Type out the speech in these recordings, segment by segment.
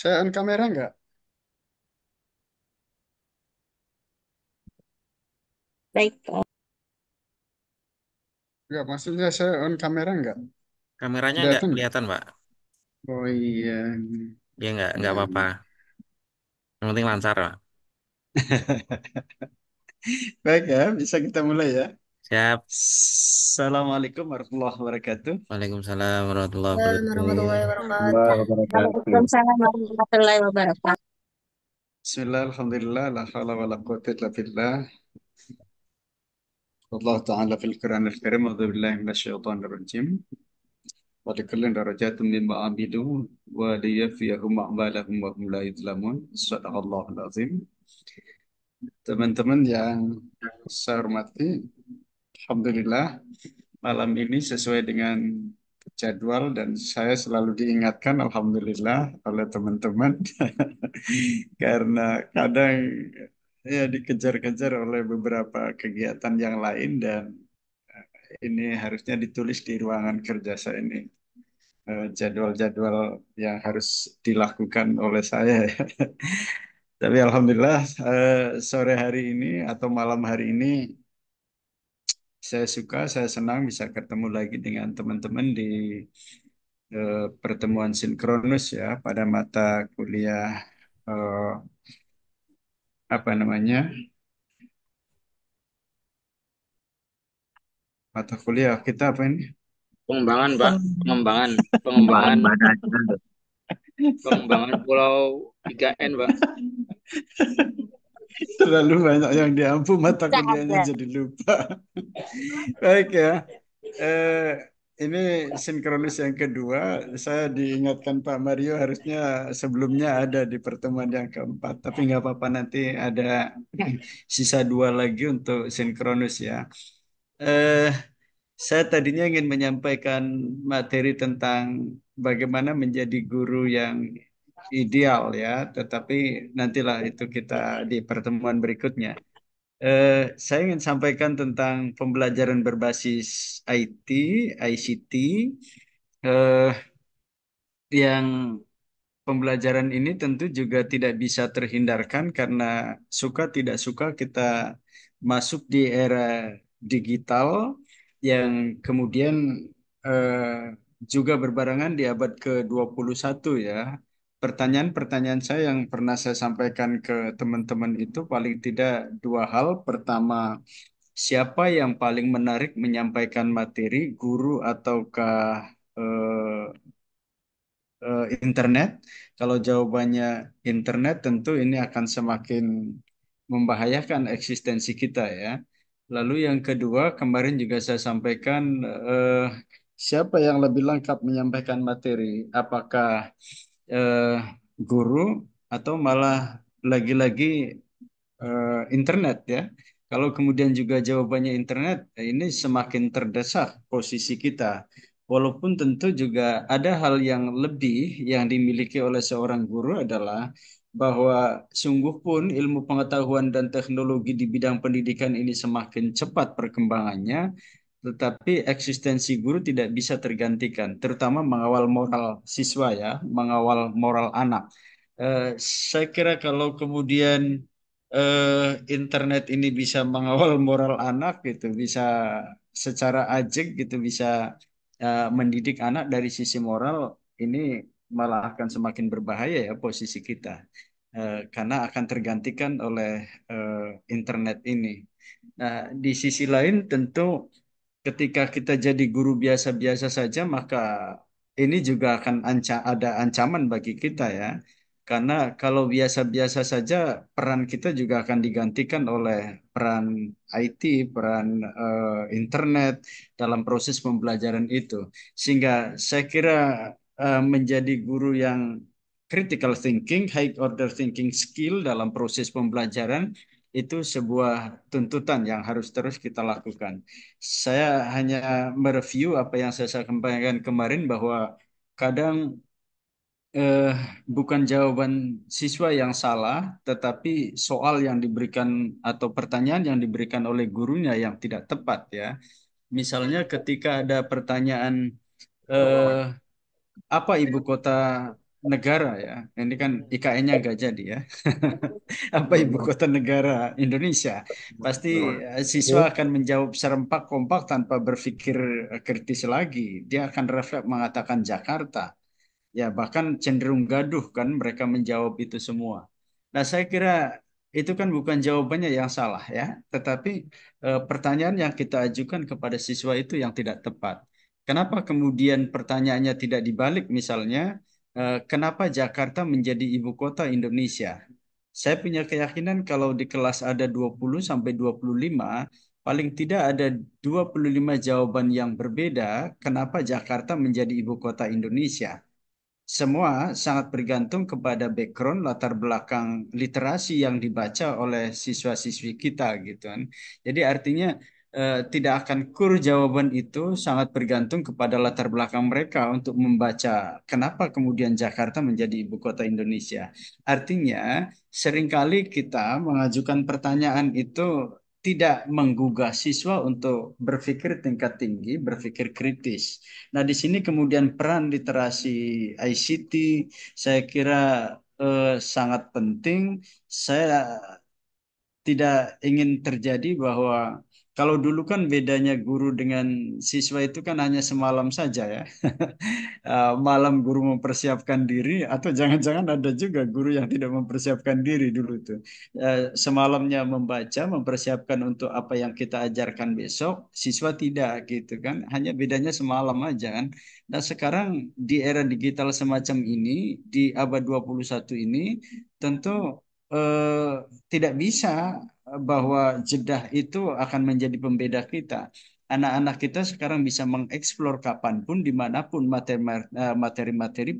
Saya on kamera enggak? Baik, Pak. Nggak, maksudnya saya on kamera enggak? Kameranya nggak Kelihatan Pak. Oh iya. Ya nggak nggak apa-apa. Hmm. Yang penting lancar, Pak. baik ya, bisa kita mulai ya. Siap. Assalamualaikum warahmatullahi wabarakatuh. Waalaikumsalam warahmatullahi wabarakatuh. Waalaikumsalam warahmatullahi wabarakatuh. Bismillahirrahmanirrahim. la hawla wa quwwata illa billah. Allah Ta'ala fil Quran al-Karim, wa billahi minasyaitonir rajim. Wa likullin darajatun mimma amilu wa liyafiyahum a'malahum wa hum la yuzlamun. Sadaqallahul azim. Teman-teman yang saya hormati, Alhamdulillah malam ini sesuai dengan jadwal dan saya selalu diingatkan Alhamdulillah oleh teman-teman karena kadang ya dikejar-kejar oleh beberapa kegiatan yang lain dan eh, ini harusnya ditulis di ruangan kerja saya ini eh, jadwal-jadwal yang harus dilakukan oleh saya tapi Alhamdulillah eh, sore hari ini atau malam hari ini saya suka, saya senang bisa ketemu lagi dengan teman-teman di eh, pertemuan sinkronus ya pada mata kuliah eh, apa namanya mata kuliah kita apa ini? Pengembangan, Pak. Pengembangan, pengembangan, pengembangan Pulau 3N, Pak. Terlalu banyak yang diampu, mata kuliahnya ya? jadi lupa. Baik ya. Eh, ini sinkronis yang kedua. Saya diingatkan Pak Mario harusnya sebelumnya ada di pertemuan yang keempat. Tapi nggak apa-apa nanti ada sisa dua lagi untuk sinkronis ya. Eh, saya tadinya ingin menyampaikan materi tentang bagaimana menjadi guru yang ideal ya, tetapi nantilah itu kita di pertemuan berikutnya. Eh, saya ingin sampaikan tentang pembelajaran berbasis IT, ICT, eh, yang pembelajaran ini tentu juga tidak bisa terhindarkan karena suka tidak suka kita masuk di era digital yang kemudian eh, juga berbarengan di abad ke-21 ya pertanyaan-pertanyaan saya yang pernah saya sampaikan ke teman-teman itu paling tidak dua hal. Pertama, siapa yang paling menarik menyampaikan materi, guru ataukah eh, eh, internet? Kalau jawabannya internet, tentu ini akan semakin membahayakan eksistensi kita ya. Lalu yang kedua, kemarin juga saya sampaikan eh, siapa yang lebih lengkap menyampaikan materi? Apakah eh, guru atau malah lagi-lagi eh, internet ya. Kalau kemudian juga jawabannya internet, eh, ini semakin terdesak posisi kita. Walaupun tentu juga ada hal yang lebih yang dimiliki oleh seorang guru adalah bahwa sungguh pun ilmu pengetahuan dan teknologi di bidang pendidikan ini semakin cepat perkembangannya, tetapi eksistensi guru tidak bisa tergantikan, terutama mengawal moral siswa ya, mengawal moral anak. Eh, saya kira kalau kemudian eh, internet ini bisa mengawal moral anak gitu, bisa secara ajak gitu bisa eh, mendidik anak dari sisi moral ini malah akan semakin berbahaya ya posisi kita. Eh, karena akan tergantikan oleh eh, internet ini. Nah, di sisi lain tentu ketika kita jadi guru biasa-biasa saja maka ini juga akan anca ada ancaman bagi kita ya karena kalau biasa-biasa saja peran kita juga akan digantikan oleh peran IT, peran uh, internet dalam proses pembelajaran itu. Sehingga saya kira uh, menjadi guru yang critical thinking, high order thinking skill dalam proses pembelajaran itu sebuah tuntutan yang harus terus kita lakukan. Saya hanya mereview apa yang saya sampaikan kemarin bahwa kadang eh, bukan jawaban siswa yang salah, tetapi soal yang diberikan atau pertanyaan yang diberikan oleh gurunya yang tidak tepat ya. Misalnya ketika ada pertanyaan eh, apa ibu kota negara ya. Ini kan hmm. IKN-nya agak jadi ya. Apa ibu hmm. kota negara Indonesia? Pasti eh, siswa iya. akan menjawab serempak kompak tanpa berpikir eh, kritis lagi. Dia akan refleks mengatakan Jakarta. Ya bahkan cenderung gaduh kan mereka menjawab itu semua. Nah saya kira itu kan bukan jawabannya yang salah ya. Tetapi eh, pertanyaan yang kita ajukan kepada siswa itu yang tidak tepat. Kenapa kemudian pertanyaannya tidak dibalik misalnya Eh, kenapa Jakarta menjadi ibu kota Indonesia? Saya punya keyakinan kalau di kelas ada 20 sampai 25, paling tidak ada 25 jawaban yang berbeda kenapa Jakarta menjadi ibu kota Indonesia. Semua sangat bergantung kepada background latar belakang literasi yang dibaca oleh siswa-siswi kita gitu kan. Jadi artinya Eh, tidak akan kur jawaban itu sangat bergantung kepada latar belakang mereka untuk membaca kenapa kemudian Jakarta menjadi ibu kota Indonesia. Artinya, seringkali kita mengajukan pertanyaan itu tidak menggugah siswa untuk berpikir tingkat tinggi, berpikir kritis. Nah, di sini kemudian peran literasi ICT saya kira eh, sangat penting. Saya tidak ingin terjadi bahwa kalau dulu kan bedanya guru dengan siswa itu kan hanya semalam saja ya. Eh, malam guru mempersiapkan diri atau jangan-jangan ada juga guru yang tidak mempersiapkan diri dulu itu. Eh, semalamnya membaca, mempersiapkan untuk apa yang kita ajarkan besok, siswa tidak gitu kan. Hanya bedanya semalam aja kan. Nah sekarang di era digital semacam ini, di abad 21 ini, tentu eh, tidak bisa bahwa jedah itu akan menjadi pembeda kita. Anak-anak kita sekarang bisa mengeksplor kapanpun, dimanapun eh, materi-materi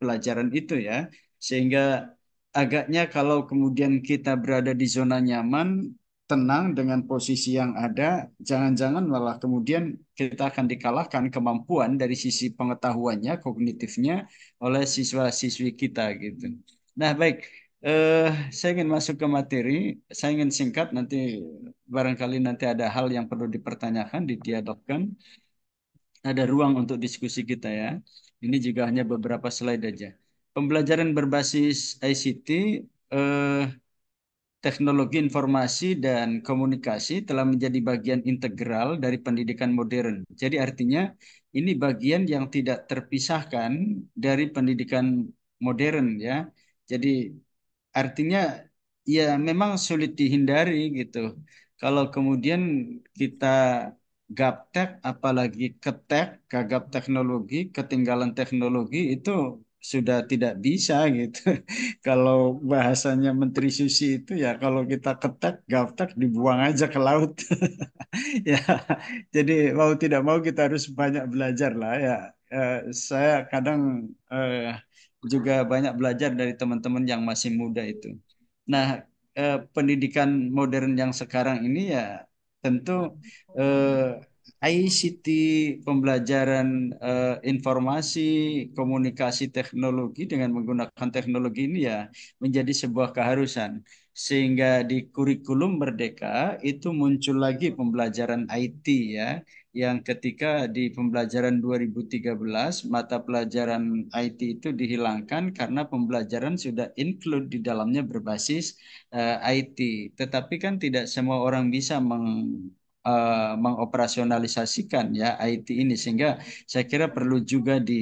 pelajaran itu ya. Sehingga agaknya kalau kemudian kita berada di zona nyaman, tenang dengan posisi yang ada, jangan-jangan malah kemudian kita akan dikalahkan kemampuan dari sisi pengetahuannya, kognitifnya oleh siswa-siswi kita gitu. Nah, baik. Uh, saya ingin masuk ke materi. Saya ingin singkat nanti barangkali nanti ada hal yang perlu dipertanyakan, ditiadokkan. Ada ruang untuk diskusi kita ya. Ini juga hanya beberapa slide aja. Pembelajaran berbasis ICT, eh, teknologi informasi dan komunikasi telah menjadi bagian integral dari pendidikan modern. Jadi artinya ini bagian yang tidak terpisahkan dari pendidikan modern ya. Jadi artinya ya memang sulit dihindari gitu. Kalau kemudian kita gaptek apalagi ketek, gagap teknologi, ketinggalan teknologi itu sudah tidak bisa gitu. kalau bahasanya Menteri Susi itu ya kalau kita ketek, gaptek dibuang aja ke laut. ya. Jadi mau tidak mau kita harus banyak belajar lah ya. Eh, saya kadang eh, juga banyak belajar dari teman-teman yang masih muda itu. Nah, eh, pendidikan modern yang sekarang ini ya tentu eh, ICT, pembelajaran eh, informasi, komunikasi teknologi dengan menggunakan teknologi ini ya menjadi sebuah keharusan. Sehingga di kurikulum merdeka itu muncul lagi pembelajaran IT ya yang ketika di pembelajaran 2013 mata pelajaran IT itu dihilangkan karena pembelajaran sudah include di dalamnya berbasis uh, eh, IT. Tetapi kan tidak semua orang bisa meng Uh, mengoperasionalisasikan ya IT ini sehingga saya kira perlu juga di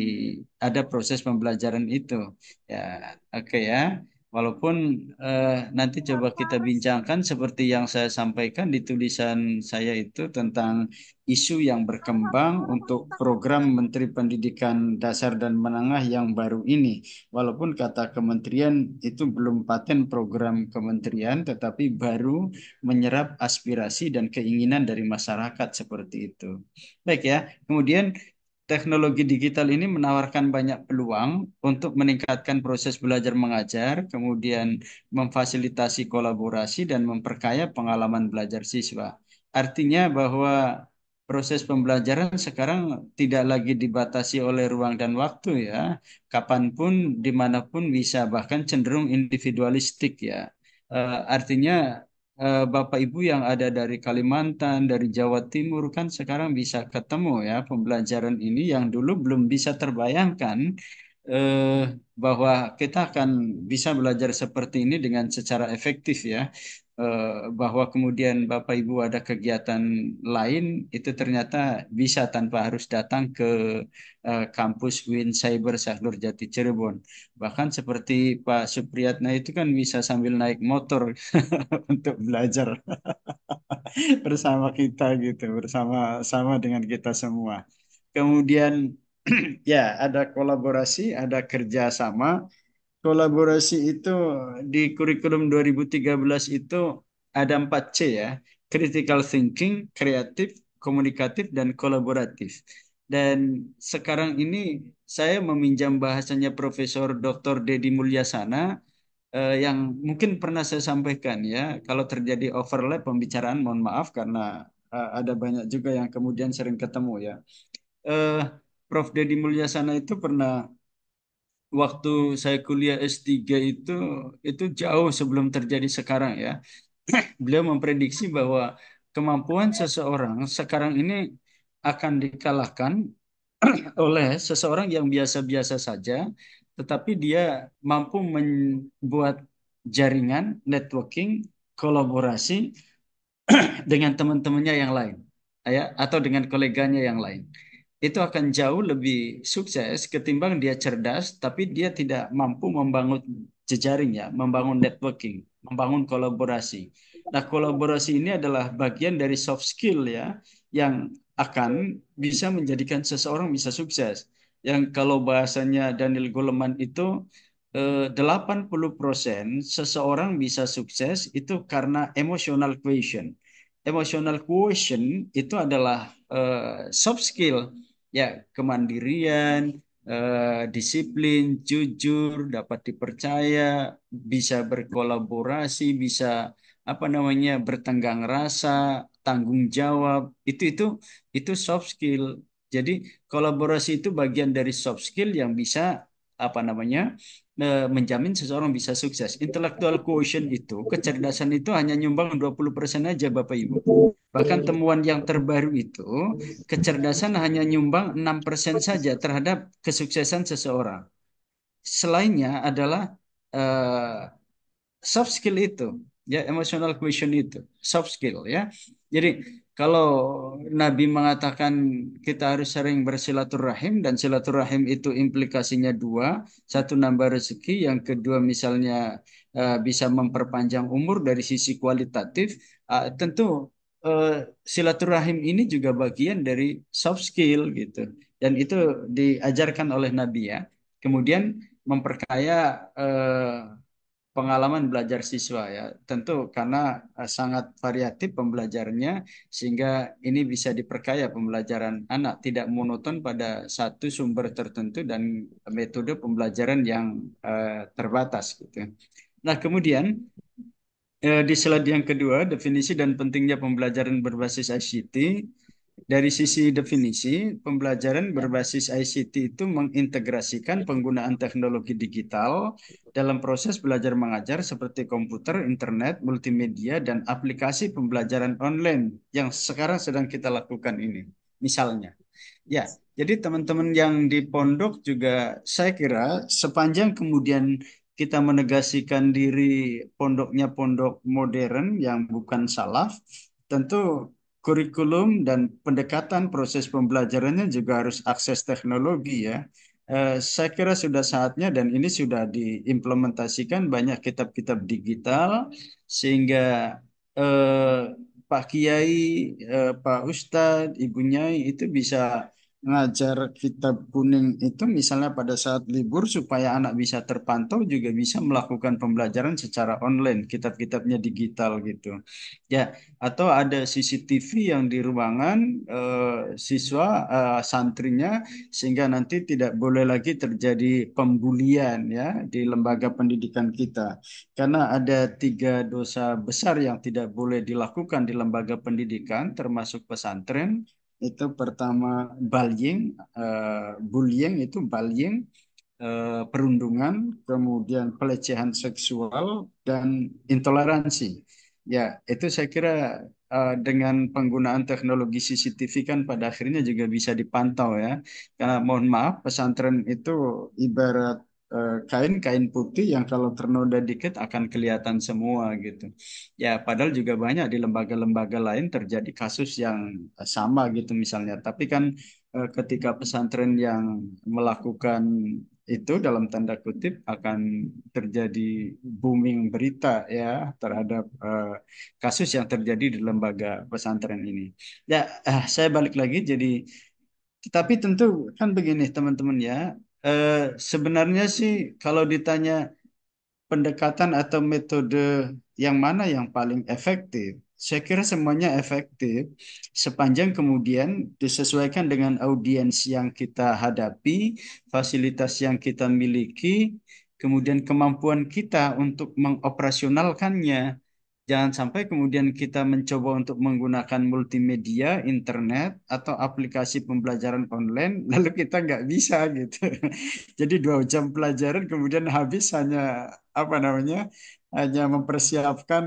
ada proses pembelajaran itu ya oke okay, ya Walaupun eh, nanti coba kita bincangkan seperti yang saya sampaikan di tulisan saya itu tentang isu yang berkembang untuk program Menteri Pendidikan Dasar dan Menengah yang baru ini. Walaupun kata kementerian itu belum paten program kementerian, tetapi baru menyerap aspirasi dan keinginan dari masyarakat seperti itu. Baik ya. Kemudian teknologi digital ini menawarkan banyak peluang untuk meningkatkan proses belajar mengajar, kemudian memfasilitasi kolaborasi dan memperkaya pengalaman belajar siswa. Artinya bahwa proses pembelajaran sekarang tidak lagi dibatasi oleh ruang dan waktu ya, kapanpun, dimanapun bisa, bahkan cenderung individualistik ya. Eh, artinya Eh, Bapak Ibu yang ada dari Kalimantan, dari Jawa Timur kan sekarang bisa ketemu ya pembelajaran ini yang dulu belum bisa terbayangkan eh, bahwa kita akan bisa belajar seperti ini dengan secara efektif ya. Eh, bahwa kemudian Bapak Ibu ada kegiatan lain itu ternyata bisa tanpa harus datang ke eh, kampus Win Cyber Sahlur Jati Cirebon. Bahkan seperti Pak Supriyatna itu kan bisa sambil naik motor untuk belajar bersama kita gitu, bersama sama dengan kita semua. Kemudian ya ada kolaborasi, ada kerjasama Kolaborasi itu di kurikulum 2013 itu ada 4C ya. Critical thinking, kreatif, komunikatif, dan kolaboratif. Dan sekarang ini saya meminjam bahasanya Profesor Dr. Dedi Mulyasana eh, yang mungkin pernah saya sampaikan ya. Kalau terjadi overlap pembicaraan mohon maaf karena eh, ada banyak juga yang kemudian sering ketemu ya. Eh, Prof. Dedi Mulyasana itu pernah waktu saya kuliah S3 itu itu jauh sebelum terjadi sekarang ya. Beliau memprediksi bahwa kemampuan seseorang sekarang ini akan dikalahkan oleh seseorang yang biasa-biasa saja tetapi dia mampu membuat jaringan networking kolaborasi dengan teman-temannya yang lain ya, atau dengan koleganya yang lain itu akan jauh lebih sukses ketimbang dia cerdas tapi dia tidak mampu membangun jejaring ya, membangun networking, membangun kolaborasi. Nah, kolaborasi ini adalah bagian dari soft skill ya yang akan bisa menjadikan seseorang bisa sukses. Yang kalau bahasanya Daniel Goleman itu eh, puluh 80% seseorang bisa sukses itu karena emotional quotient. Emotional quotient itu adalah uh, soft skill ya kemandirian, eh, disiplin, jujur, dapat dipercaya, bisa berkolaborasi, bisa apa namanya bertenggang rasa, tanggung jawab. Itu itu itu soft skill. Jadi kolaborasi itu bagian dari soft skill yang bisa apa namanya eh, menjamin seseorang bisa sukses. Intellectual quotient itu, kecerdasan itu hanya nyumbang 20% aja Bapak Ibu. Bahkan temuan yang terbaru itu, kecerdasan hanya nyumbang 6% saja terhadap kesuksesan seseorang. Selainnya adalah uh, soft skill itu, ya emotional quotient itu, soft skill ya. Jadi kalau Nabi mengatakan kita harus sering bersilaturahim dan silaturahim itu implikasinya dua, satu nambah rezeki, yang kedua misalnya eh, bisa memperpanjang umur dari sisi kualitatif, ah, tentu eh, silaturahim ini juga bagian dari soft skill gitu, dan itu diajarkan oleh Nabi ya. Kemudian memperkaya eh, pengalaman belajar siswa ya. Tentu karena eh, sangat variatif pembelajarannya sehingga ini bisa diperkaya pembelajaran anak tidak monoton pada satu sumber tertentu dan metode pembelajaran yang eh, terbatas gitu. Nah, kemudian eh, di slide yang kedua, definisi dan pentingnya pembelajaran berbasis ICT dari sisi definisi, pembelajaran ya. berbasis ICT itu mengintegrasikan penggunaan teknologi digital dalam proses belajar mengajar seperti komputer, internet, multimedia, dan aplikasi pembelajaran online yang sekarang sedang kita lakukan ini. Misalnya, ya, jadi teman-teman yang di pondok juga saya kira sepanjang kemudian kita menegasikan diri pondoknya pondok modern yang bukan salaf, tentu kurikulum dan pendekatan proses pembelajarannya juga harus akses teknologi ya. Eh, saya kira sudah saatnya dan ini sudah diimplementasikan banyak kitab-kitab digital sehingga eh, Pak Kiai, eh, Pak Ustadz, Ibu Nyai itu bisa ngajar kitab kuning itu misalnya pada saat libur supaya anak bisa terpantau juga bisa melakukan pembelajaran secara online kitab-kitabnya digital gitu ya atau ada CCTV yang di ruangan eh, siswa eh, santrinya sehingga nanti tidak boleh lagi terjadi pembulian ya di lembaga pendidikan kita karena ada tiga dosa besar yang tidak boleh dilakukan di lembaga pendidikan termasuk pesantren itu pertama bullying, uh, eh, bullying itu bullying uh, eh, perundungan, kemudian pelecehan seksual dan intoleransi. Ya, itu saya kira uh, dengan penggunaan teknologi CCTV kan pada akhirnya juga bisa dipantau ya. Karena mohon maaf, pesantren itu ibarat Eh, kain-kain putih yang kalau ternoda dikit akan kelihatan semua gitu. Ya padahal juga banyak di lembaga-lembaga lain terjadi kasus yang eh, sama gitu misalnya. Tapi kan eh, ketika pesantren yang melakukan itu dalam tanda kutip akan terjadi booming berita ya terhadap uh, kasus yang terjadi di lembaga pesantren ini. Ya, uh, saya balik lagi jadi tetapi tentu kan begini teman-teman ya, eh, sebenarnya sih kalau ditanya pendekatan atau metode yang mana yang paling efektif, saya kira semuanya efektif sepanjang kemudian disesuaikan dengan audiens yang kita hadapi, fasilitas yang kita miliki, kemudian kemampuan kita untuk mengoperasionalkannya. Jangan sampai kemudian kita mencoba untuk menggunakan multimedia, internet, atau aplikasi pembelajaran online, lalu kita nggak bisa gitu. Jadi dua jam pelajaran kemudian habis hanya apa namanya, hanya mempersiapkan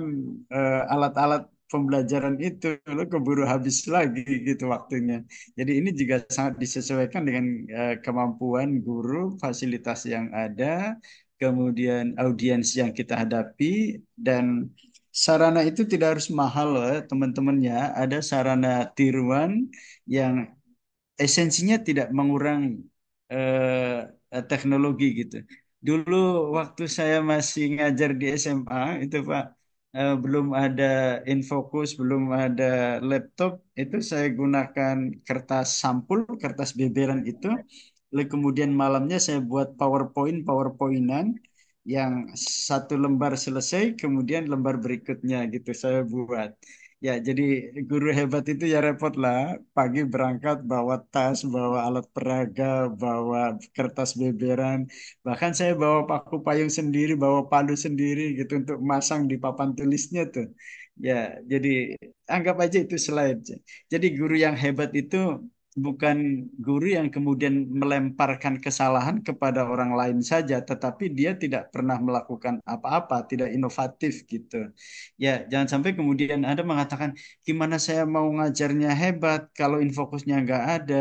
eh, alat-alat uh, pembelajaran itu lalu keburu habis lagi gitu waktunya. Jadi ini juga sangat disesuaikan dengan uh, kemampuan guru, fasilitas yang ada, kemudian audiens yang kita hadapi dan sarana itu tidak harus mahal loh teman-temannya. Ada sarana tiruan yang esensinya tidak mengurangi eh, teknologi gitu. Dulu waktu saya masih ngajar di SMA itu Pak eh, belum ada infocus, belum ada laptop, itu saya gunakan kertas sampul, kertas beberan itu. Lalu kemudian malamnya saya buat PowerPoint, PowerPointan yang satu lembar selesai kemudian lembar berikutnya gitu saya buat ya jadi guru hebat itu ya repot lah pagi berangkat bawa tas bawa alat peraga bawa kertas beberan bahkan saya bawa paku payung sendiri bawa palu sendiri gitu untuk masang di papan tulisnya tuh ya jadi anggap aja itu slide jadi guru yang hebat itu bukan guru yang kemudian melemparkan kesalahan kepada orang lain saja, tetapi dia tidak pernah melakukan apa-apa, tidak inovatif gitu. Ya, jangan sampai kemudian Anda mengatakan, gimana saya mau ngajarnya hebat kalau infokusnya nggak ada,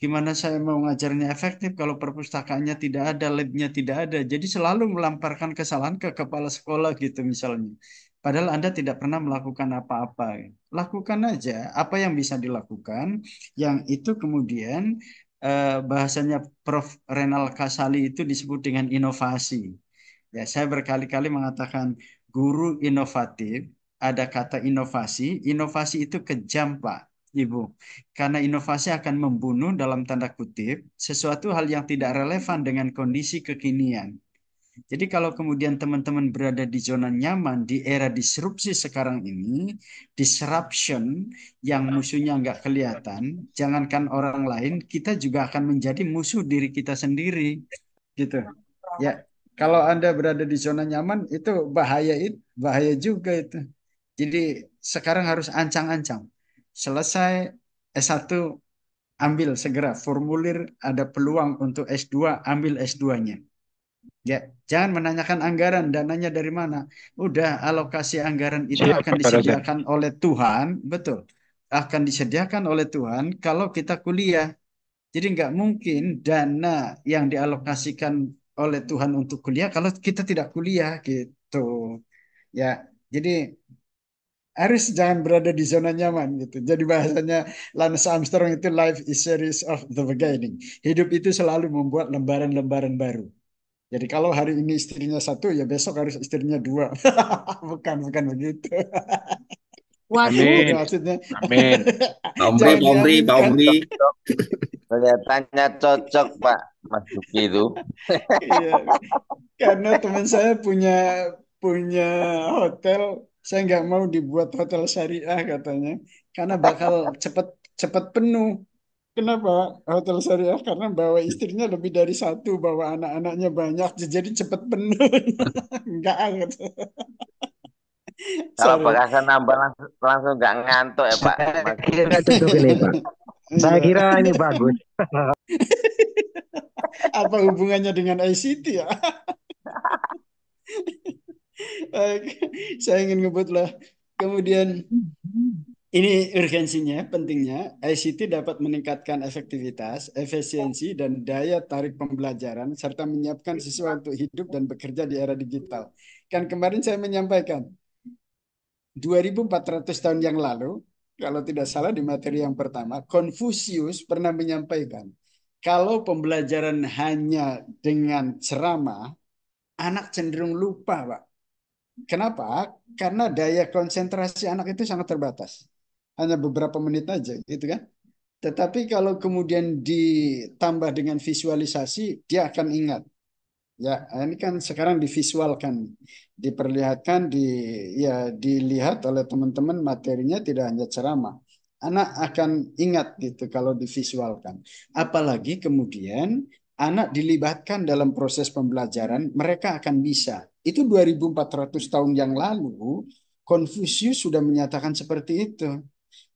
gimana saya mau ngajarnya efektif kalau perpustakaannya tidak ada, labnya tidak ada. Jadi selalu melemparkan kesalahan ke kepala sekolah gitu misalnya. Padahal Anda tidak pernah melakukan apa-apa. Lakukan aja apa yang bisa dilakukan, yang itu kemudian eh, bahasanya Prof. Renal Kasali itu disebut dengan inovasi. Ya, saya berkali-kali mengatakan guru inovatif, ada kata inovasi, inovasi itu kejam, Pak. Ibu, karena inovasi akan membunuh dalam tanda kutip sesuatu hal yang tidak relevan dengan kondisi kekinian. Jadi kalau kemudian teman-teman berada di zona nyaman di era disrupsi sekarang ini, disruption yang musuhnya nggak kelihatan, jangankan orang lain, kita juga akan menjadi musuh diri kita sendiri, gitu. Ya, kalau anda berada di zona nyaman itu bahaya itu bahaya juga itu. Jadi sekarang harus ancang-ancang. Selesai S1 ambil segera formulir ada peluang untuk S2 ambil S2-nya Ya, jangan menanyakan anggaran dananya dari mana. Udah alokasi anggaran itu Siap, akan disediakan oleh Tuhan, betul. Akan disediakan oleh Tuhan kalau kita kuliah. Jadi nggak mungkin dana yang dialokasikan oleh Tuhan untuk kuliah kalau kita tidak kuliah gitu. Ya, jadi harus jangan berada di zona nyaman gitu. Jadi bahasanya Lance Armstrong itu life is series of the beginning. Hidup itu selalu membuat lembaran-lembaran baru. Jadi kalau hari ini istrinya satu, ya besok harus istrinya dua. bukan, bukan begitu. Waduh. Amin. Maksudnya. Amin. Omri, Omri, Omri. Kelihatannya cocok Pak Mas Duki itu. iya. Karena teman saya punya punya hotel, saya nggak mau dibuat hotel syariah katanya, karena bakal cepet cepet penuh. Kenapa hotel syariah? Karena bawa istrinya lebih dari satu, bawa anak-anaknya banyak, jadi cepat penuh. Enggak anget. Kalau bekasnya nambah langsung langsung nggak ngantuk ya Pak. Saya kira cukup ini Pak. Saya kira ini bagus. Apa hubungannya dengan ICT ya? Saya ingin ngebut lah. Kemudian ini urgensinya, pentingnya, ICT dapat meningkatkan efektivitas, efisiensi, dan daya tarik pembelajaran, serta menyiapkan siswa untuk hidup dan bekerja di era digital. Kan kemarin saya menyampaikan, 2400 tahun yang lalu, kalau tidak salah di materi yang pertama, Confucius pernah menyampaikan, kalau pembelajaran hanya dengan ceramah, anak cenderung lupa, Pak. Kenapa? Karena daya konsentrasi anak itu sangat terbatas hanya beberapa menit aja gitu kan. Tetapi kalau kemudian ditambah dengan visualisasi, dia akan ingat. Ya, ini kan sekarang divisualkan, diperlihatkan, di ya dilihat oleh teman-teman materinya tidak hanya ceramah. Anak akan ingat gitu kalau divisualkan. Apalagi kemudian anak dilibatkan dalam proses pembelajaran, mereka akan bisa. Itu 2400 tahun yang lalu Konfusius sudah menyatakan seperti itu.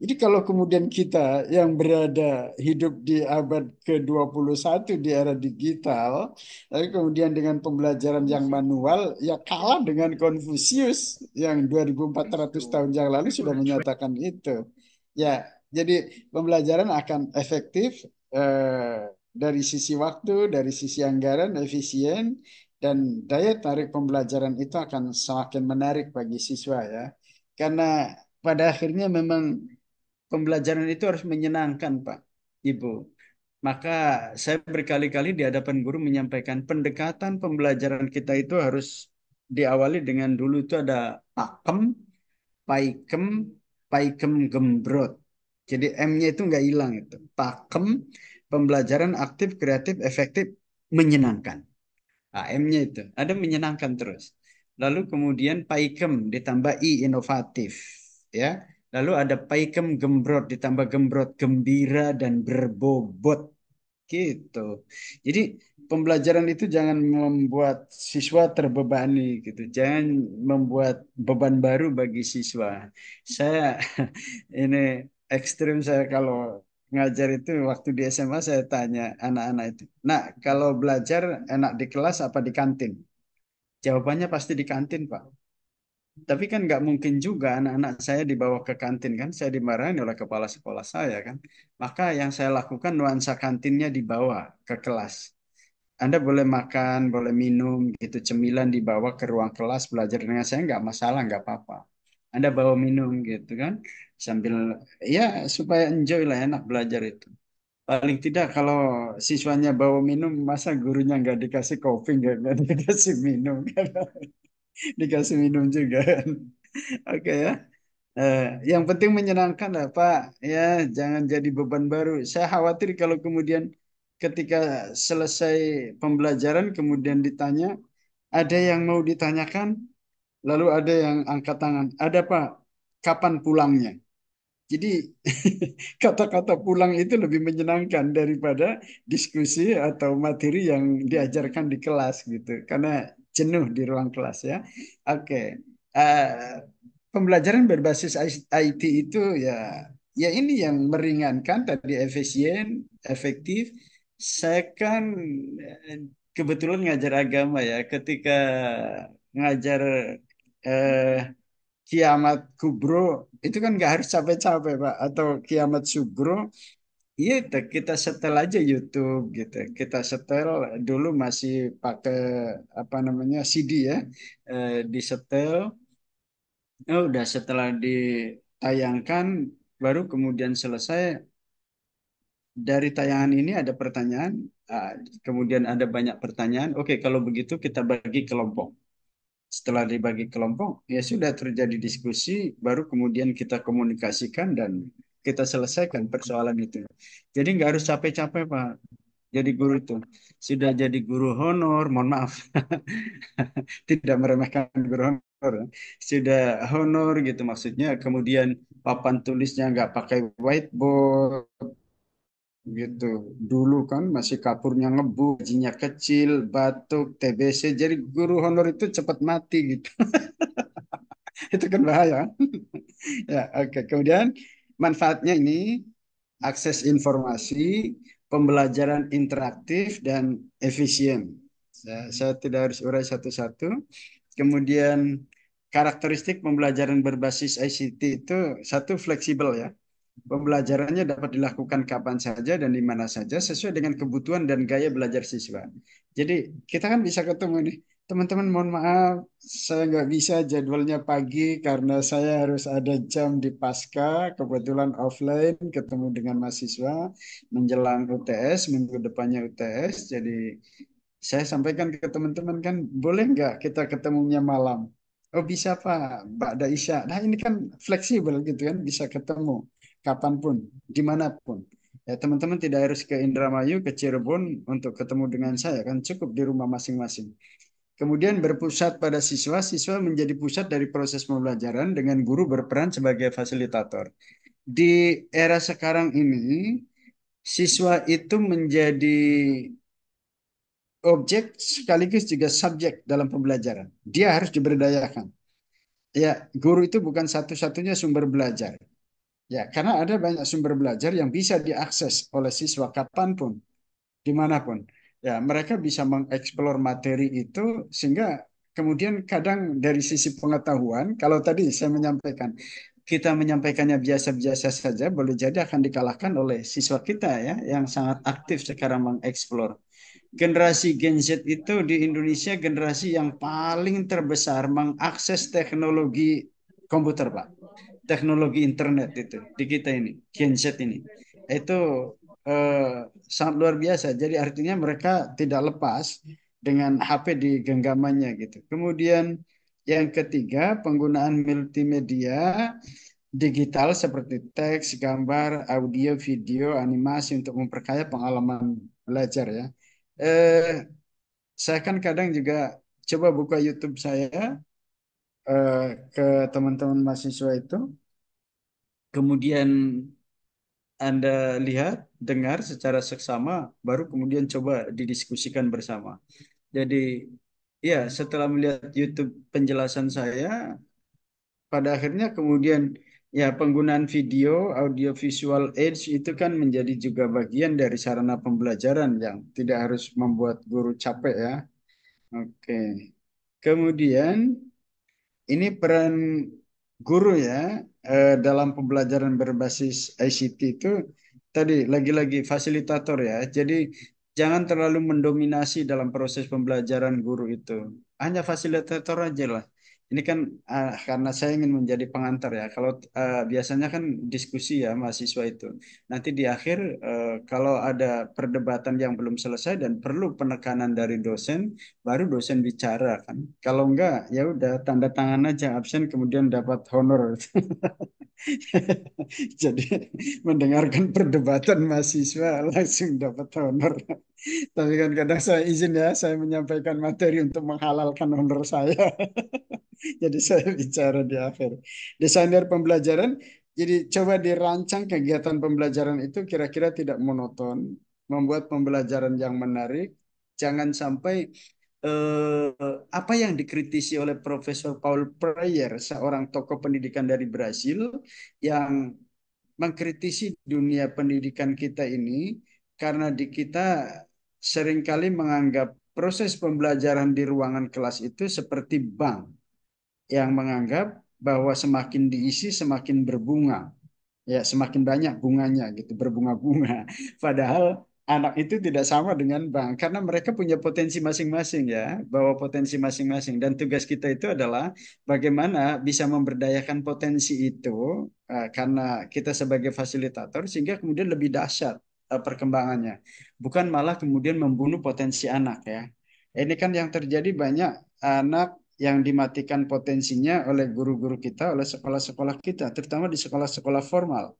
Jadi kalau kemudian kita yang berada hidup di abad ke-21 di era digital, lalu kemudian dengan pembelajaran yang manual, ya kalah dengan Konfusius yang 2400 tahun yang lalu sudah menyatakan itu. Ya, jadi pembelajaran akan efektif eh, dari sisi waktu, dari sisi anggaran, efisien, dan daya tarik pembelajaran itu akan semakin menarik bagi siswa ya. Karena pada akhirnya memang pembelajaran itu harus menyenangkan Pak, Ibu. Maka saya berkali-kali di hadapan guru menyampaikan pendekatan pembelajaran kita itu harus diawali dengan dulu itu ada pakem, paikem, paikem gembrot. Jadi M-nya itu nggak hilang itu. Pakem, pembelajaran aktif, kreatif, efektif, menyenangkan. Nah, M-nya itu. Ada menyenangkan terus. Lalu kemudian paikem ditambah I, inovatif ya. Lalu ada paikem gembrot ditambah gembrot gembira dan berbobot gitu. Jadi pembelajaran itu jangan membuat siswa terbebani gitu. Jangan membuat beban baru bagi siswa. Saya ini ekstrim saya kalau ngajar itu waktu di SMA saya tanya anak-anak itu, nah kalau belajar enak di kelas apa di kantin? Jawabannya pasti di kantin Pak tapi kan nggak mungkin juga anak-anak saya dibawa ke kantin kan saya dimarahin oleh kepala sekolah saya kan maka yang saya lakukan nuansa kantinnya dibawa ke kelas anda boleh makan boleh minum gitu cemilan dibawa ke ruang kelas belajar dengan saya nggak masalah nggak apa-apa anda bawa minum gitu kan sambil ya supaya enjoy lah enak belajar itu paling tidak kalau siswanya bawa minum masa gurunya nggak dikasih kopi nggak dikasih minum dikasih minum juga Oke ya. Uh, yang penting menyenangkan lah Pak ya jangan jadi beban baru saya khawatir kalau kemudian ketika selesai pembelajaran kemudian ditanya ada yang mau ditanyakan lalu ada yang angkat tangan ada Pak kapan pulangnya jadi kata-kata pulang itu lebih menyenangkan daripada diskusi atau materi yang diajarkan di kelas gitu karena jenuh di ruang kelas ya. Oke, okay. uh, eh, pembelajaran berbasis IT itu ya ya ini yang meringankan tadi efisien, efektif. Saya kan eh, kebetulan ngajar agama ya. Ketika ngajar eh, kiamat kubro itu kan nggak harus capek-capek pak atau kiamat subro Iya, kita setel aja YouTube gitu. Kita setel dulu masih pakai apa namanya CD ya, eh, di setel. Oh, eh, udah setelah ditayangkan, baru kemudian selesai. Dari tayangan ini ada pertanyaan, ah, kemudian ada banyak pertanyaan. Oke, kalau begitu kita bagi kelompok. Setelah dibagi kelompok, ya sudah terjadi diskusi, baru kemudian kita komunikasikan dan kita selesaikan persoalan itu. Jadi nggak harus capek-capek Pak jadi guru itu. Sudah jadi guru honor, mohon maaf. Tidak meremehkan guru honor. Sudah honor gitu maksudnya. Kemudian papan tulisnya nggak pakai whiteboard, gitu. Dulu kan masih kapurnya ngebu, gajinya kecil, batuk, TBC. Jadi guru honor itu cepat mati gitu. itu kan bahaya. ya, oke. Okay. Kemudian manfaatnya ini akses informasi, pembelajaran interaktif dan efisien. Saya, saya tidak harus urai satu-satu. Kemudian karakteristik pembelajaran berbasis ICT itu satu fleksibel ya. Pembelajarannya dapat dilakukan kapan saja dan di mana saja sesuai dengan kebutuhan dan gaya belajar siswa. Jadi kita kan bisa ketemu nih Teman-teman mohon maaf, saya nggak bisa jadwalnya pagi karena saya harus ada jam di pasca, kebetulan offline ketemu dengan mahasiswa menjelang UTS, minggu depannya UTS, jadi saya sampaikan ke teman-teman kan, boleh nggak kita ketemunya malam? Oh bisa Pak, Mbak Isya. Nah ini kan fleksibel gitu kan, bisa ketemu kapanpun, dimanapun. Ya teman-teman tidak harus ke Indramayu, ke Cirebon untuk ketemu dengan saya kan cukup di rumah masing-masing kemudian berpusat pada siswa, siswa menjadi pusat dari proses pembelajaran dengan guru berperan sebagai fasilitator. Di era sekarang ini, siswa itu menjadi objek sekaligus juga subjek dalam pembelajaran. Dia harus diberdayakan. Ya, guru itu bukan satu-satunya sumber belajar. Ya, karena ada banyak sumber belajar yang bisa diakses oleh siswa kapanpun, dimanapun ya mereka bisa mengeksplor materi itu sehingga kemudian kadang dari sisi pengetahuan kalau tadi saya menyampaikan kita menyampaikannya biasa-biasa saja boleh jadi akan dikalahkan oleh siswa kita ya yang sangat aktif sekarang mengeksplor generasi Gen Z itu di Indonesia generasi yang paling terbesar mengakses teknologi komputer Pak teknologi internet itu di kita ini Gen Z ini itu Eh, sangat luar biasa. Jadi artinya mereka tidak lepas dengan HP di genggamannya gitu. Kemudian yang ketiga penggunaan multimedia digital seperti teks, gambar, audio, video, animasi untuk memperkaya pengalaman belajar ya. Eh, saya kan kadang juga coba buka YouTube saya eh, ke teman-teman mahasiswa itu, kemudian anda lihat, dengar secara seksama, baru kemudian coba didiskusikan bersama. Jadi, ya setelah melihat YouTube penjelasan saya, pada akhirnya kemudian ya penggunaan video, audio visual aids itu kan menjadi juga bagian dari sarana pembelajaran yang tidak harus membuat guru capek ya. Oke. Kemudian ini peran guru ya eh, dalam pembelajaran berbasis ICT itu tadi lagi-lagi fasilitator ya. Jadi jangan terlalu mendominasi dalam proses pembelajaran guru itu. Hanya fasilitator aja lah ini kan uh, karena saya ingin menjadi pengantar ya. Kalau uh, biasanya kan diskusi ya mahasiswa itu. Nanti di akhir uh, kalau ada perdebatan yang belum selesai dan perlu penekanan dari dosen, baru dosen bicara kan. Kalau enggak ya udah tanda tangan aja absen kemudian dapat honor. Jadi mendengarkan perdebatan mahasiswa langsung dapat honor. Tapi kan kadang saya izin ya, saya menyampaikan materi untuk menghalalkan honor saya. jadi saya bicara di akhir. Desainer pembelajaran, jadi coba dirancang kegiatan pembelajaran itu kira-kira tidak monoton, membuat pembelajaran yang menarik, jangan sampai eh, apa yang dikritisi oleh Profesor Paul Breyer, seorang tokoh pendidikan dari Brasil yang mengkritisi dunia pendidikan kita ini karena di kita seringkali menganggap proses pembelajaran di ruangan kelas itu seperti bank yang menganggap bahwa semakin diisi semakin berbunga ya semakin banyak bunganya gitu berbunga-bunga padahal anak itu tidak sama dengan bank karena mereka punya potensi masing-masing ya bahwa potensi masing-masing dan tugas kita itu adalah bagaimana bisa memberdayakan potensi itu eh, karena kita sebagai fasilitator sehingga kemudian lebih dahsyat eh, perkembangannya bukan malah kemudian membunuh potensi anak ya ini kan yang terjadi banyak anak yang dimatikan potensinya oleh guru-guru kita, oleh sekolah-sekolah kita, terutama di sekolah-sekolah formal.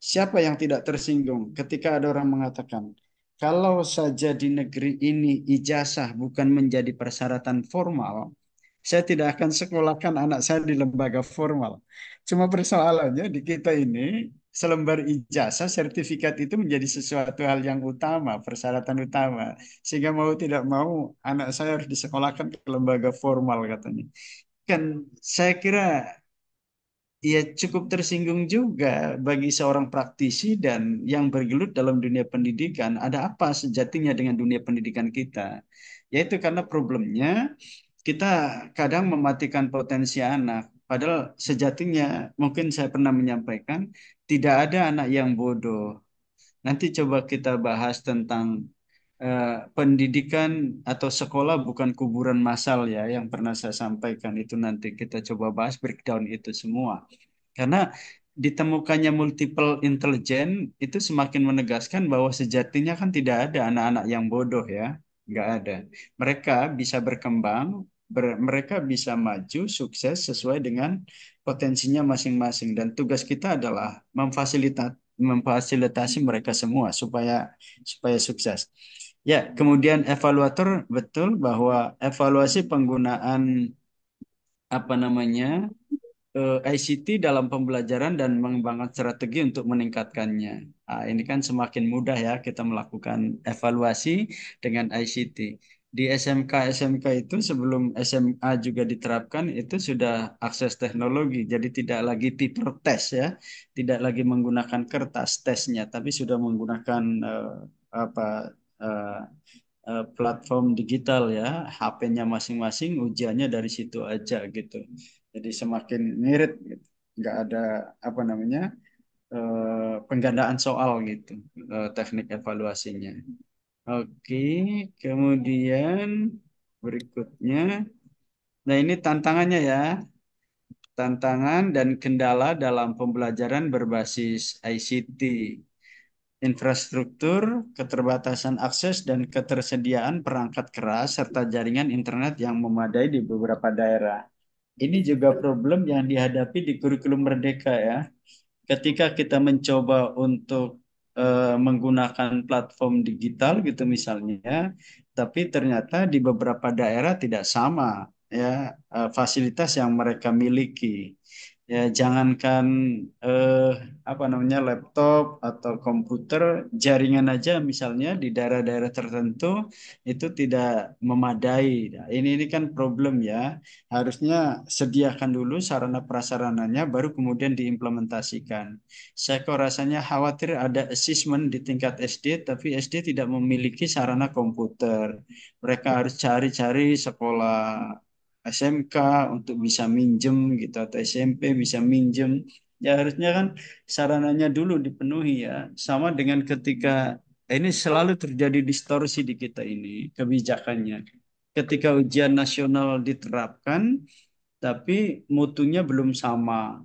Siapa yang tidak tersinggung ketika ada orang mengatakan, kalau saja di negeri ini ijazah bukan menjadi persyaratan formal, saya tidak akan sekolahkan anak saya di lembaga formal. Cuma persoalannya di kita ini selembar ijazah sertifikat itu menjadi sesuatu hal yang utama persyaratan utama sehingga mau tidak mau anak saya harus disekolahkan ke lembaga formal katanya kan saya kira ya cukup tersinggung juga bagi seorang praktisi dan yang bergelut dalam dunia pendidikan ada apa sejatinya dengan dunia pendidikan kita yaitu karena problemnya kita kadang mematikan potensi anak Padahal sejatinya mungkin saya pernah menyampaikan tidak ada anak yang bodoh. Nanti coba kita bahas tentang eh, pendidikan atau sekolah bukan kuburan masal ya yang pernah saya sampaikan itu nanti kita coba bahas breakdown itu semua. Karena ditemukannya multiple intelligent itu semakin menegaskan bahwa sejatinya kan tidak ada anak-anak yang bodoh ya, nggak ada. Mereka bisa berkembang mereka bisa maju sukses sesuai dengan potensinya masing-masing dan tugas kita adalah memfasilitasi memfasilitasi mereka semua supaya supaya sukses. Ya, kemudian evaluator betul bahwa evaluasi penggunaan apa namanya eh, ICT dalam pembelajaran dan mengembangkan strategi untuk meningkatkannya. Nah, ini kan semakin mudah ya kita melakukan evaluasi dengan ICT di SMK SMK itu sebelum SMA juga diterapkan itu sudah akses teknologi jadi tidak lagi paper test ya tidak lagi menggunakan kertas tesnya tapi sudah menggunakan uh, apa uh, uh, platform digital ya HP-nya masing-masing ujiannya dari situ aja gitu jadi semakin mirip gitu. nggak ada apa namanya uh, penggandaan soal gitu uh, teknik evaluasinya. Oke, kemudian berikutnya. Nah, ini tantangannya ya. Tantangan dan kendala dalam pembelajaran berbasis ICT. Infrastruktur, keterbatasan akses dan ketersediaan perangkat keras serta jaringan internet yang memadai di beberapa daerah. Ini juga problem yang dihadapi di kurikulum Merdeka ya. Ketika kita mencoba untuk Eh, menggunakan platform digital gitu misalnya, tapi ternyata di beberapa daerah tidak sama ya eh, fasilitas yang mereka miliki ya jangankan eh, apa namanya laptop atau komputer jaringan aja misalnya di daerah-daerah tertentu itu tidak memadai nah, ini ini kan problem ya harusnya sediakan dulu sarana prasarananya baru kemudian diimplementasikan saya kok rasanya khawatir ada assessment di tingkat SD tapi SD tidak memiliki sarana komputer mereka harus cari-cari sekolah SMK untuk bisa minjem gitu atau SMP bisa minjem ya harusnya kan sarananya dulu dipenuhi ya sama dengan ketika eh, ini selalu terjadi distorsi di kita ini kebijakannya ketika ujian nasional diterapkan tapi mutunya belum sama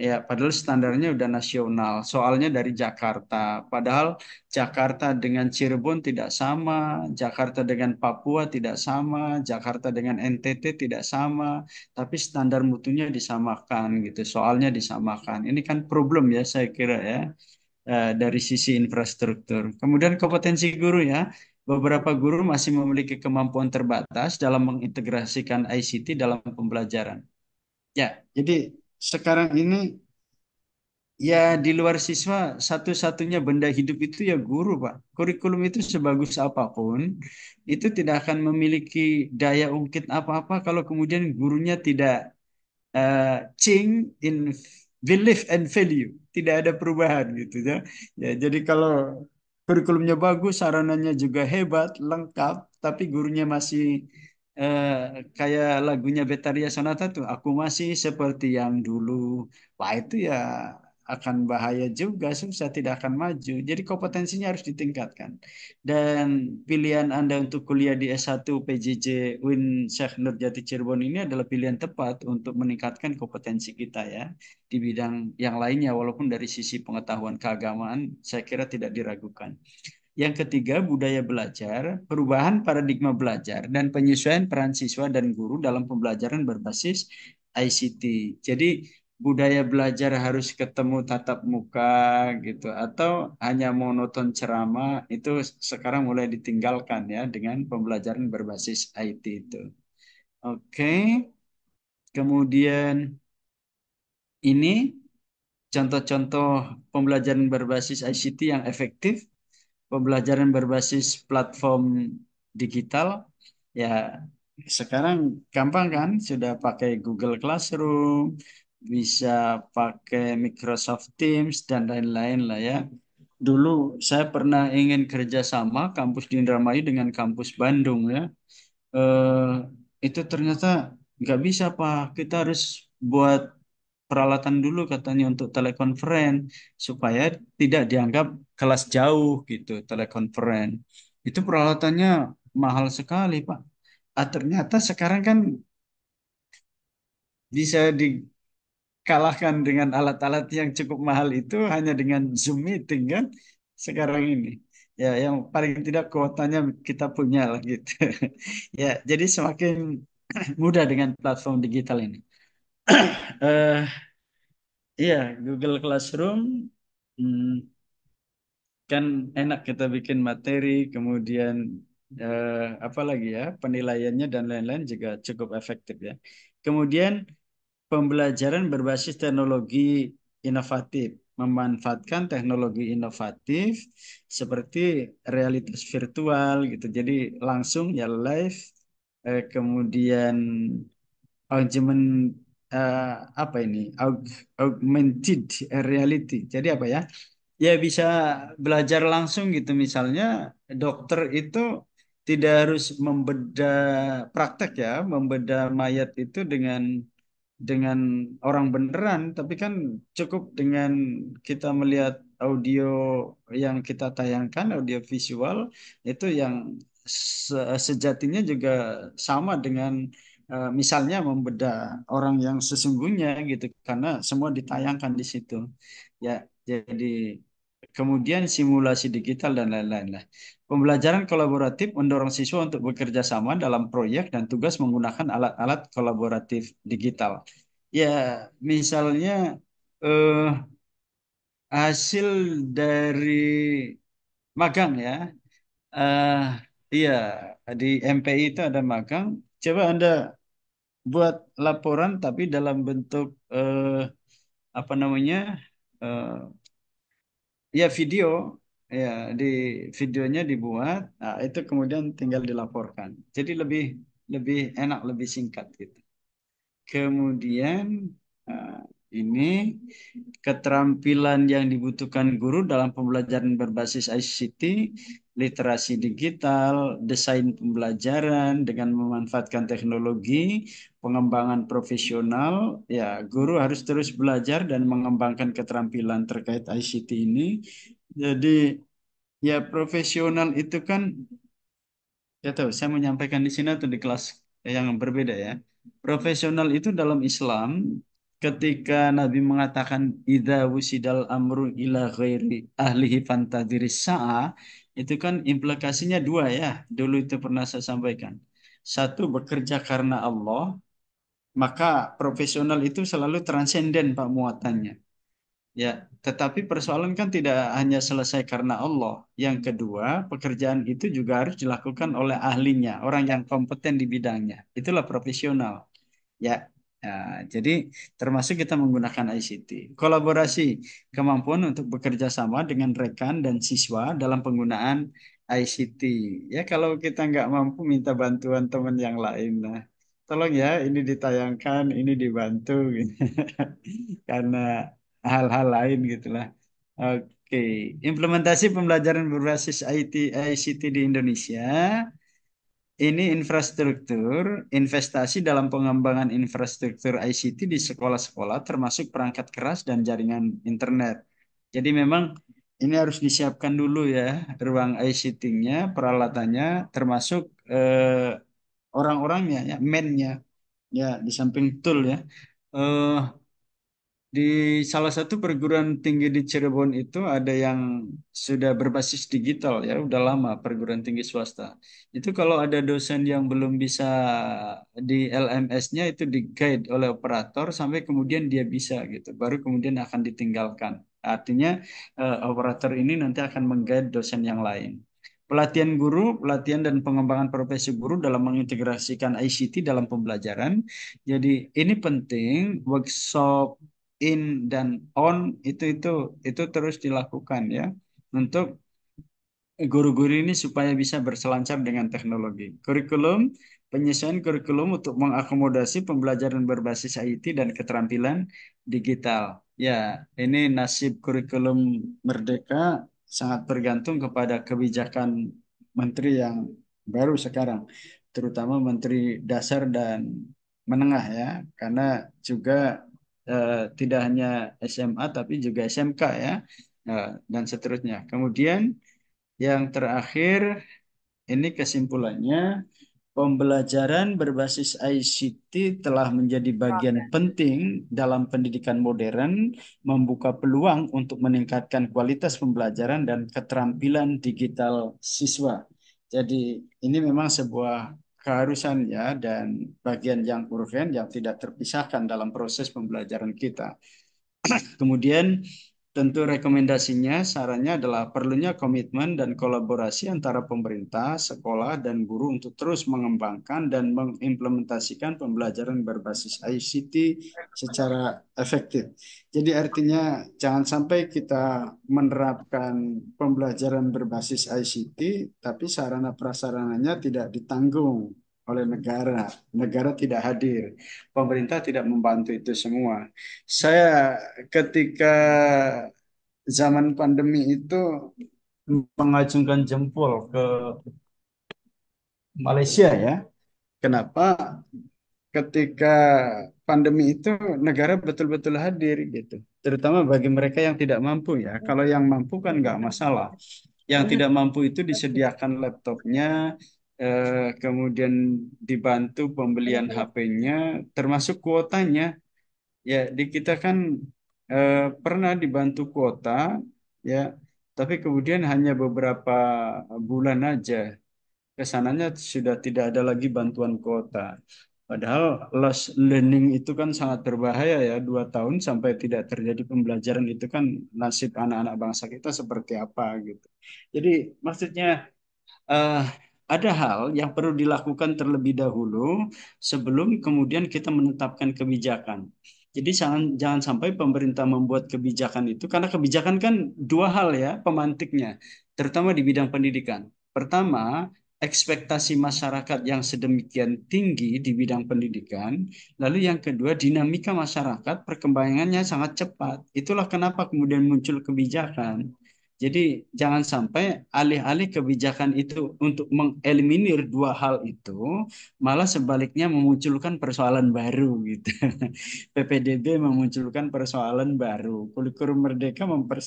ya padahal standarnya udah nasional. Soalnya dari Jakarta, padahal Jakarta dengan Cirebon tidak sama, Jakarta dengan Papua tidak sama, Jakarta dengan NTT tidak sama, tapi standar mutunya disamakan gitu. Soalnya disamakan. Ini kan problem ya saya kira ya. Eh, dari sisi infrastruktur, kemudian kompetensi guru ya, Beberapa guru masih memiliki kemampuan terbatas dalam mengintegrasikan ICT dalam pembelajaran. Ya, jadi sekarang ini ya di luar siswa satu-satunya benda hidup itu ya guru Pak. Kurikulum itu sebagus apapun itu tidak akan memiliki daya ungkit apa-apa kalau kemudian gurunya tidak uh, cing in belief and value, tidak ada perubahan gitu ya. Ya jadi kalau kurikulumnya bagus, sarananya juga hebat, lengkap, tapi gurunya masih Eh, kayak lagunya Betaria Sonata tuh aku masih seperti yang dulu wah itu ya akan bahaya juga susah tidak akan maju jadi kompetensinya harus ditingkatkan dan pilihan Anda untuk kuliah di S1 PJJ UIN Syekh Nurjati Cirebon ini adalah pilihan tepat untuk meningkatkan kompetensi kita ya di bidang yang lainnya walaupun dari sisi pengetahuan keagamaan saya kira tidak diragukan yang ketiga, budaya belajar, perubahan paradigma belajar, dan penyesuaian peran siswa dan guru dalam pembelajaran berbasis ICT. Jadi, budaya belajar harus ketemu tatap muka gitu, atau hanya monoton ceramah, itu sekarang mulai ditinggalkan ya dengan pembelajaran berbasis IT itu. Oke, kemudian ini contoh-contoh pembelajaran berbasis ICT yang efektif pembelajaran berbasis platform digital ya sekarang gampang kan sudah pakai Google Classroom bisa pakai Microsoft Teams dan lain-lain lah ya dulu saya pernah ingin kerjasama kampus di Indramayu dengan kampus Bandung ya eh, itu ternyata nggak bisa pak kita harus buat peralatan dulu katanya untuk telekonferensi supaya tidak dianggap kelas jauh gitu telekonferensi itu peralatannya mahal sekali pak ah, ternyata sekarang kan bisa dikalahkan dengan alat-alat yang cukup mahal itu hanya dengan zoom meeting kan sekarang ini ya yang paling tidak kuotanya kita punya lah gitu ya jadi semakin mudah dengan platform digital ini uh, eh, yeah, Google Classroom hmm, kan enak kita bikin materi kemudian eh, apa lagi ya penilaiannya dan lain-lain juga cukup efektif ya kemudian pembelajaran berbasis teknologi inovatif memanfaatkan teknologi inovatif seperti realitas virtual gitu jadi langsung ya live eh, kemudian augmented eh, apa ini augmented reality jadi apa ya ya bisa belajar langsung gitu misalnya dokter itu tidak harus membeda praktek ya membeda mayat itu dengan dengan orang beneran tapi kan cukup dengan kita melihat audio yang kita tayangkan audio visual itu yang se sejatinya juga sama dengan eh, misalnya membeda orang yang sesungguhnya gitu karena semua ditayangkan di situ ya jadi kemudian simulasi digital dan lain-lain lah. Pembelajaran kolaboratif mendorong siswa untuk bekerja sama dalam proyek dan tugas menggunakan alat-alat kolaboratif digital. Ya, misalnya eh, hasil dari magang ya. Eh, iya, di MPI itu ada magang. Coba Anda buat laporan tapi dalam bentuk eh, apa namanya? Eh, ya video ya di videonya dibuat nah, itu kemudian tinggal dilaporkan jadi lebih lebih enak lebih singkat gitu kemudian nah, ini keterampilan yang dibutuhkan guru dalam pembelajaran berbasis ICT literasi digital, desain pembelajaran dengan memanfaatkan teknologi, pengembangan profesional, ya guru harus terus belajar dan mengembangkan keterampilan terkait ICT ini. Jadi ya profesional itu kan ya tahu saya menyampaikan di sini atau di kelas yang berbeda ya. Profesional itu dalam Islam ketika Nabi mengatakan idza wusidal amru ila ghairi ahlihi fantadiris sa'a itu kan implikasinya dua ya. Dulu itu pernah saya sampaikan. Satu bekerja karena Allah, maka profesional itu selalu transenden pak muatannya. Ya, tetapi persoalan kan tidak hanya selesai karena Allah. Yang kedua, pekerjaan itu juga harus dilakukan oleh ahlinya, orang yang kompeten di bidangnya. Itulah profesional. Ya, Ya, jadi termasuk kita menggunakan ICT. Kolaborasi kemampuan untuk bekerja sama dengan rekan dan siswa dalam penggunaan ICT. Ya kalau kita nggak mampu minta bantuan teman yang lain. Nah, tolong ya ini ditayangkan, ini dibantu gitu. karena hal-hal lain gitulah. Oke, implementasi pembelajaran berbasis IT ICT di Indonesia ini infrastruktur, investasi dalam pengembangan infrastruktur ICT di sekolah-sekolah termasuk perangkat keras dan jaringan internet. Jadi memang ini harus disiapkan dulu ya ruang ICT-nya, peralatannya termasuk eh, orang-orangnya ya, ya di samping tool ya. Eh, di salah satu perguruan tinggi di Cirebon itu ada yang sudah berbasis digital ya udah lama perguruan tinggi swasta itu kalau ada dosen yang belum bisa di LMS-nya itu di guide oleh operator sampai kemudian dia bisa gitu baru kemudian akan ditinggalkan artinya uh, operator ini nanti akan mengguide dosen yang lain pelatihan guru, pelatihan dan pengembangan profesi guru dalam mengintegrasikan ICT dalam pembelajaran. Jadi ini penting workshop in dan on itu itu itu terus dilakukan ya untuk guru-guru ini supaya bisa berselancar dengan teknologi. Kurikulum, penyesuaian kurikulum untuk mengakomodasi pembelajaran berbasis IT dan keterampilan digital. Ya, ini nasib kurikulum merdeka sangat bergantung kepada kebijakan menteri yang baru sekarang, terutama menteri dasar dan menengah ya, karena juga eh, tidak hanya SMA tapi juga SMK ya eh, dan seterusnya. Kemudian yang terakhir ini kesimpulannya pembelajaran berbasis ICT telah menjadi bagian okay. penting dalam pendidikan modern, membuka peluang untuk meningkatkan kualitas pembelajaran dan keterampilan digital siswa. Jadi ini memang sebuah keharusannya dan bagian yang urgen yang tidak terpisahkan dalam proses pembelajaran kita. Kemudian Tentu rekomendasinya, sarannya adalah perlunya komitmen dan kolaborasi antara pemerintah, sekolah, dan guru untuk terus mengembangkan dan mengimplementasikan pembelajaran berbasis ICT secara efektif. Jadi artinya jangan sampai kita menerapkan pembelajaran berbasis ICT, tapi sarana prasarananya tidak ditanggung oleh negara. Negara tidak hadir. Pemerintah tidak membantu itu semua. Saya ketika zaman pandemi itu mengacungkan jempol ke Malaysia ya. Kenapa? Ketika pandemi itu negara betul-betul hadir gitu. Terutama bagi mereka yang tidak mampu ya. Kalau yang mampu kan nggak masalah. Yang tidak mampu itu disediakan laptopnya, Eh, kemudian dibantu pembelian HP-nya, termasuk kuotanya. Ya, di kita kan eh, pernah dibantu kuota, ya, tapi kemudian hanya beberapa bulan aja. Kesananya sudah tidak ada lagi bantuan kuota. Padahal loss learning itu kan sangat berbahaya ya, dua tahun sampai tidak terjadi pembelajaran itu kan nasib anak-anak bangsa kita seperti apa gitu. Jadi maksudnya uh, ada hal yang perlu dilakukan terlebih dahulu sebelum kemudian kita menetapkan kebijakan. Jadi jangan jangan sampai pemerintah membuat kebijakan itu karena kebijakan kan dua hal ya pemantiknya, terutama di bidang pendidikan. Pertama, ekspektasi masyarakat yang sedemikian tinggi di bidang pendidikan, lalu yang kedua dinamika masyarakat perkembangannya sangat cepat. Itulah kenapa kemudian muncul kebijakan. Jadi jangan sampai alih-alih kebijakan itu untuk mengeliminir dua hal itu, malah sebaliknya memunculkan persoalan baru gitu. PPDB memunculkan persoalan baru, kurikulum merdeka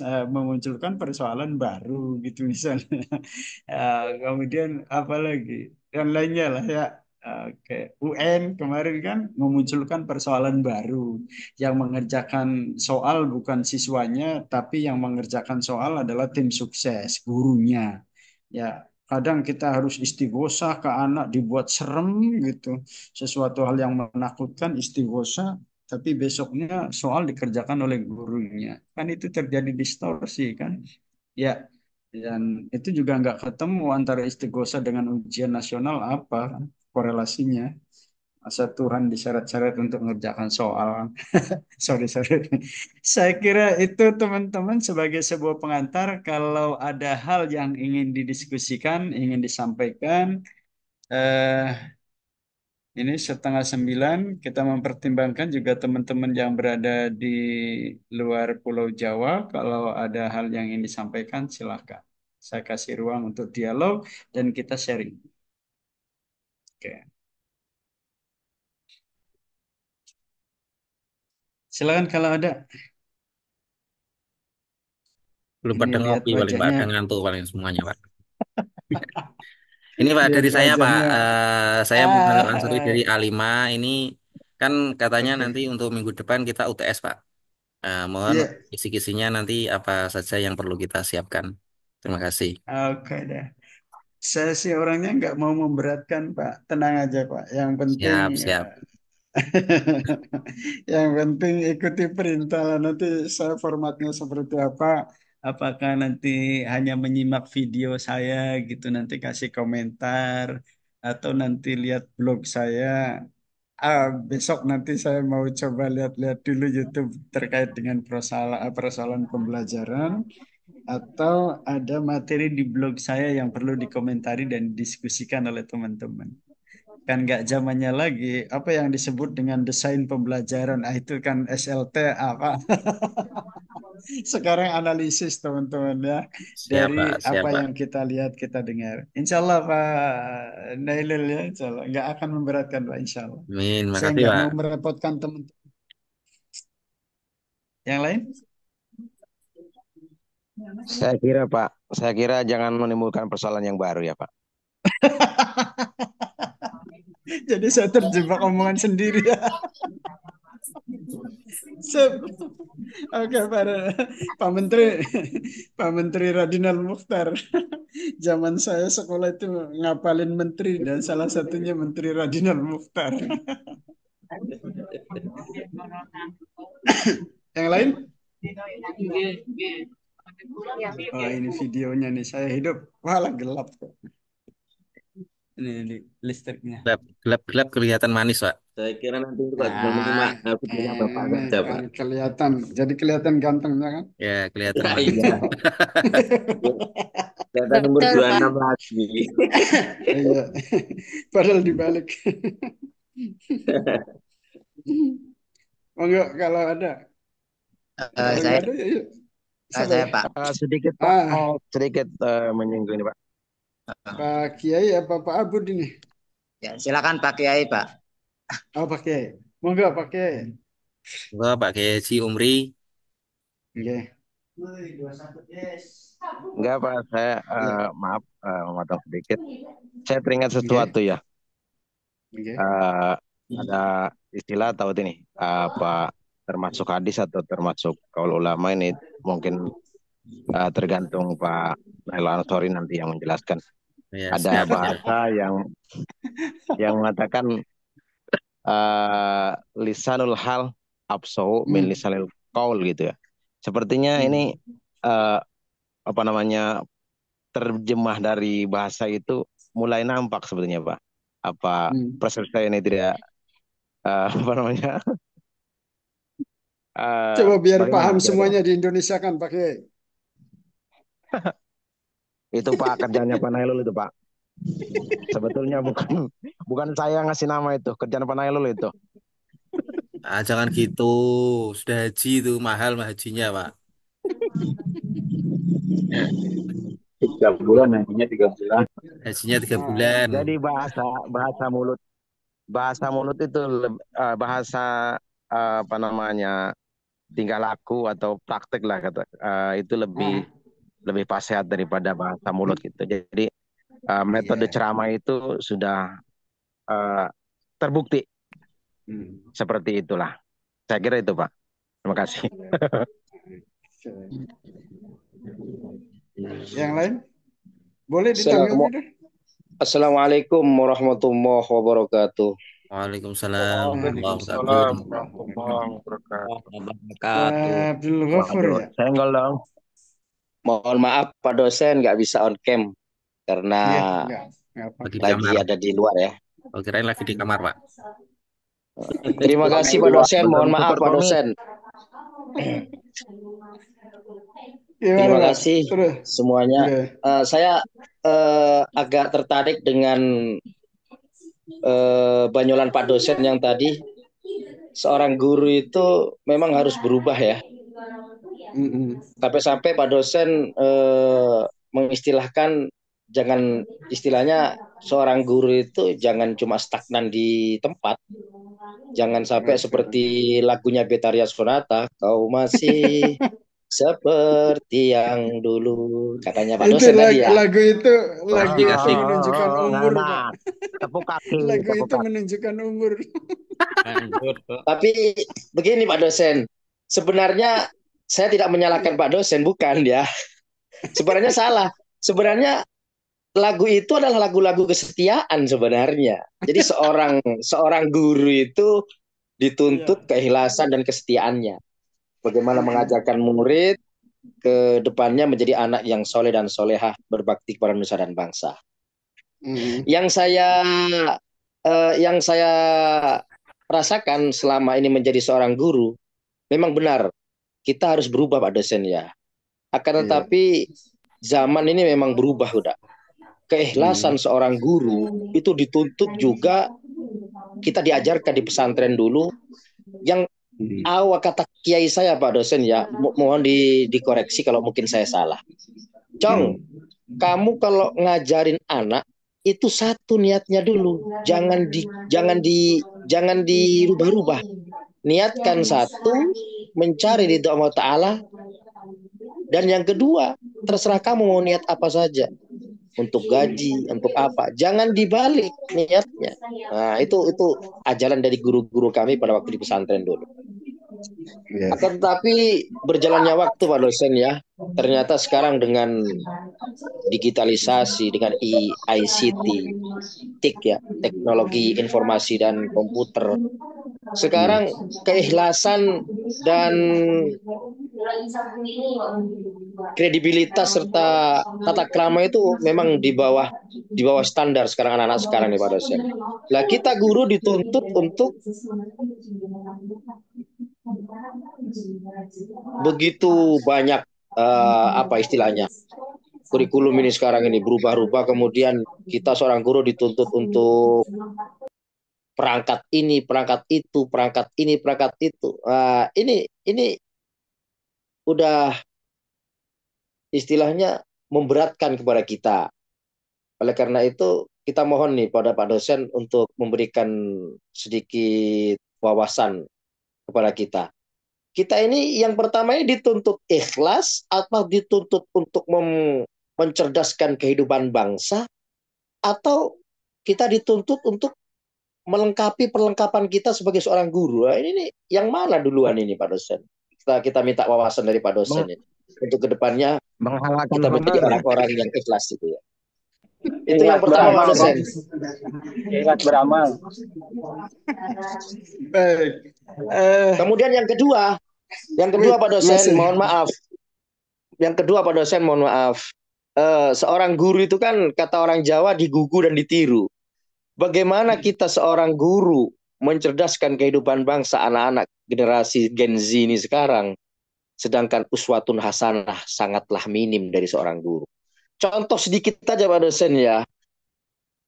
eh, memunculkan persoalan baru gitu misalnya. ya, kemudian lagi yang lainnya lah ya Oke, eh, UN kemarin kan memunculkan persoalan baru yang mengerjakan soal bukan siswanya, tapi yang mengerjakan soal adalah tim sukses gurunya. Ya, kadang kita harus istighosah ke anak dibuat serem gitu, sesuatu hal yang menakutkan istighosah, tapi besoknya soal dikerjakan oleh gurunya. Kan itu terjadi distorsi kan? Ya, dan itu juga nggak ketemu antara istighosah dengan ujian nasional apa. Kan? korelasinya masa Tuhan diseret-seret untuk mengerjakan soal. sorry, sorry. Saya kira itu teman-teman sebagai sebuah pengantar kalau ada hal yang ingin didiskusikan, ingin disampaikan, eh, ini setengah sembilan kita mempertimbangkan juga teman-teman yang berada di luar Pulau Jawa kalau ada hal yang ingin disampaikan silahkan. Saya kasih ruang untuk dialog dan kita sharing. Silakan kalau ada. Belum pada ngopi paling Pak, ada ngantuk paling semuanya Pak. Ini Pak iya, dari saya Pak, uh, saya melansari ah, eh, eh. dari A5 ini kan katanya nanti untuk minggu depan kita UTS Pak. Uh, mohon iya. isi kisinya nanti apa saja yang perlu kita siapkan. Terima kasih. Oke deh saya sih orangnya nggak mau memberatkan Pak. Tenang aja Pak. Yang penting siap, siap. yang penting ikuti perintah lah. Nanti saya formatnya seperti apa. Apakah nanti hanya menyimak video saya gitu nanti kasih komentar atau nanti lihat blog saya. Ah, besok nanti saya mau coba lihat-lihat dulu YouTube terkait dengan persoalan persoalan pembelajaran atau ada materi di blog saya yang perlu dikomentari dan diskusikan oleh teman-teman. Kan nggak zamannya lagi, apa yang disebut dengan desain pembelajaran, ah, itu kan SLT apa? Ah, Sekarang analisis teman-teman ya, dari siapa? apa yang kita lihat, kita dengar. Insya Allah Pak Nailul ya, insya Allah. Nggak akan memberatkan Pak, insya Allah. Amin, makasih Saya nggak mau merepotkan teman-teman. Yang lain? saya kira Pak, saya kira jangan menimbulkan persoalan yang baru ya Pak. Jadi saya terjebak omongan sendiri ya. Oke para Pak Menteri, Pak Menteri Radinal Mukhtar. Zaman saya sekolah itu ngapalin menteri dan salah satunya Menteri Radinal Mukhtar. yang lain? Ya. Oh, ini videonya nih saya hidup. Malah gelap kok. Ini, ini listriknya. Gelap, gelap, gelap kelihatan manis, Pak. Saya kira nanti itu Pak ah, cuma nah, aku punya eh, Bapak aja iya, Pak. Kelihatan. Jadi kelihatan gantengnya kan? Ya, kelihatan. manis. iya. kelihatan iya. nomor 26 lagi. Iya. Padahal dibalik. Monggo kalau ada. Uh, kalau saya ada, ya, yuk. Ah, saya Pak uh, sedikit Pak ah. Oh, sedikit uh, menyinggung ini Pak. Ah, ah. Pak Kiai apa Pak Abud ini? Ya silakan Pak Kiai Pak. Oh Pak Kiai, monggo Pak Kiai. Monggo Pak Kiai si Umri. Iya. Yes. Enggak Pak, saya uh, maaf uh, sedikit. Saya teringat sesuatu ya. Uh, ada istilah tahu ini apa uh, Pak termasuk hadis atau termasuk kalau ulama ini mungkin uh, tergantung Pak Nail Ansori nanti yang menjelaskan. Yes. Iya, Ada bahasa yang yang mengatakan uh, lisanul hal absau min hmm. lisanil kaul gitu ya. Sepertinya hmm. ini uh, apa namanya terjemah dari bahasa itu mulai nampak sebetulnya Pak. Apa hmm. persepsi ini tidak uh, apa namanya Uh, Coba biar paham semuanya di Indonesia kan pakai. itu Pak kerjanya Pak Nailul itu Pak. Sebetulnya bukan bukan saya ngasih nama itu, kerjaan Pak Nailul itu. Ah, jangan gitu. Sudah haji itu mahal mah hajinya, Pak. Tiga bulan hajinya tiga bulan. Hajinya tiga bulan. Nah, jadi bahasa bahasa mulut bahasa mulut itu eh, bahasa eh, apa namanya tingkah laku atau praktek lah kata uh, itu lebih uh. lebih pas sehat daripada bahasa mulut gitu. Jadi uh, metode yeah. ceramah itu sudah uh, terbukti hmm. seperti itulah. Saya kira itu Pak. Terima kasih. Yang lain? Boleh ditanya Assalamualaikum warahmatullahi wabarakatuh. Waalaikumsalam Waalaikumsalam warahmatullahi wabarakatuh. Abdul Ghafur ya. Senggol dong. Mohon maaf Pak dosen nggak bisa on cam karena ya, ya. lagi, kamar. ada di luar ya. Oh, kirain lagi di kamar, Pak. Terima kasih Pak dosen, mohon maaf Pak dosen. Iya, Terima kasih semuanya. Uh, saya uh, agak tertarik dengan eh, banyolan Pak dosen yang tadi seorang guru itu memang harus berubah ya. Sampai-sampai Pak dosen eh, mengistilahkan jangan istilahnya seorang guru itu jangan cuma stagnan di tempat. Jangan sampai seperti lagunya Betaria Sonata, kau masih seperti yang dulu katanya Pak Dosen lagu, ya. Lagu itu lagu oh, itu menunjukkan umur. tepuk kaki. Lagu tepuk itu menunjukkan umur. Tapi begini Pak Dosen, sebenarnya saya tidak menyalahkan Pak Dosen bukan ya. Sebenarnya salah. Sebenarnya lagu itu adalah lagu-lagu kesetiaan sebenarnya. Jadi seorang seorang guru itu dituntut iya. keikhlasan dan kesetiaannya bagaimana mengajarkan murid ke depannya menjadi anak yang soleh dan solehah berbakti kepada nusa dan bangsa. Mhm. Yang saya uh, yang saya rasakan selama ini menjadi seorang guru, memang benar kita harus berubah pak dosen ya. Akan iya. tetapi yeah. zaman ini memang berubah udah. Keikhlasan mhm. seorang guru itu dituntut juga kita diajarkan di pesantren dulu yang Hmm. Awak kata kiai saya Pak dosen ya, mo hmm. mohon di, dikoreksi kalau mungkin saya salah. Cong, hmm. kamu kalau ngajarin anak itu satu niatnya dulu, jangan di jangan di jangan dirubah-rubah. Niatkan satu, mencari di doa Allah dan yang kedua terserah kamu mau niat apa saja untuk gaji, untuk apa. Jangan dibalik niatnya. Nah, itu itu ajaran dari guru-guru kami pada waktu di pesantren dulu. Yeah. tetapi berjalannya waktu Pak dosen ya, ternyata sekarang dengan digitalisasi, dengan EICT, TIK ya, teknologi informasi dan komputer, sekarang keikhlasan dan kredibilitas serta tata krama itu memang di bawah di bawah standar sekarang anak-anak sekarang nih pada saya. Lah kita guru dituntut untuk begitu banyak uh, apa istilahnya kurikulum ini sekarang ini berubah-ubah kemudian kita seorang guru dituntut untuk perangkat ini, perangkat itu, perangkat ini, perangkat itu. Nah, ini ini udah istilahnya memberatkan kepada kita. Oleh karena itu, kita mohon nih pada Pak dosen untuk memberikan sedikit wawasan kepada kita. Kita ini yang pertama ini dituntut ikhlas atau dituntut untuk mencerdaskan kehidupan bangsa atau kita dituntut untuk melengkapi perlengkapan kita sebagai seorang guru. Nah, ini nih, yang mana duluan ini Pak dosen? Kita kita minta wawasan dari Pak dosen ini untuk kedepannya menghalakan kita menjadi orang-orang yang ikhlas itu ya. Itu yang pertama Pak dosen. Ingat beramal. Eh, Kemudian yang kedua, yang kedua Pak dosen, mohon maaf. Yang kedua Pak dosen, mohon maaf. Uh, seorang guru itu kan kata orang Jawa digugu dan ditiru bagaimana hmm. kita seorang guru mencerdaskan kehidupan bangsa anak-anak generasi Gen Z ini sekarang sedangkan uswatun hasanah sangatlah minim dari seorang guru. Contoh sedikit saja Pak dosen ya.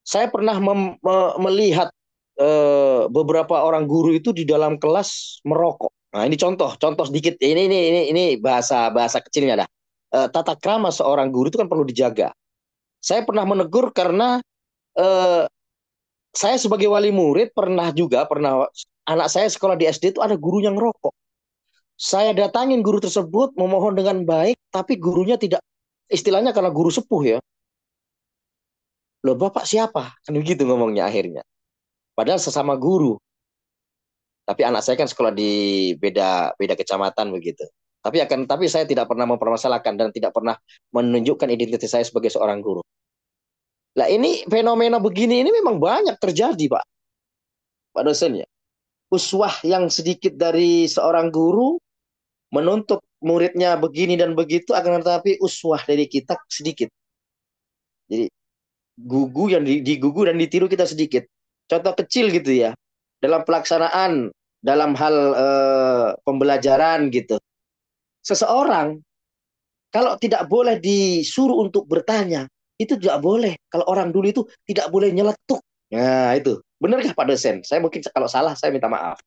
Saya pernah melihat e, beberapa orang guru itu di dalam kelas merokok. Nah, ini contoh, contoh sedikit. Ini ini ini ini bahasa bahasa kecilnya dah. E, eh, tata krama seorang guru itu kan perlu dijaga. Saya pernah menegur karena eh, saya sebagai wali murid pernah juga pernah anak saya sekolah di SD itu ada guru yang rokok. Saya datangin guru tersebut memohon dengan baik, tapi gurunya tidak istilahnya karena guru sepuh ya. Loh bapak siapa? Kan begitu ngomongnya akhirnya. Padahal sesama guru. Tapi anak saya kan sekolah di beda beda kecamatan begitu. Tapi akan tapi saya tidak pernah mempermasalahkan dan tidak pernah menunjukkan identitas saya sebagai seorang guru. Nah ini fenomena begini ini memang banyak terjadi Pak. Pak dosen ya. Uswah yang sedikit dari seorang guru menuntut muridnya begini dan begitu akan tetapi uswah dari kita sedikit. Jadi gugu yang digugu dan ditiru kita sedikit. Contoh kecil gitu ya. Dalam pelaksanaan dalam hal e, pembelajaran gitu. Seseorang kalau tidak boleh disuruh untuk bertanya, itu juga boleh. Kalau orang dulu itu tidak boleh nyeletuk. Nah, itu. Benarkah Pak dosen? Saya mungkin kalau salah saya minta maaf.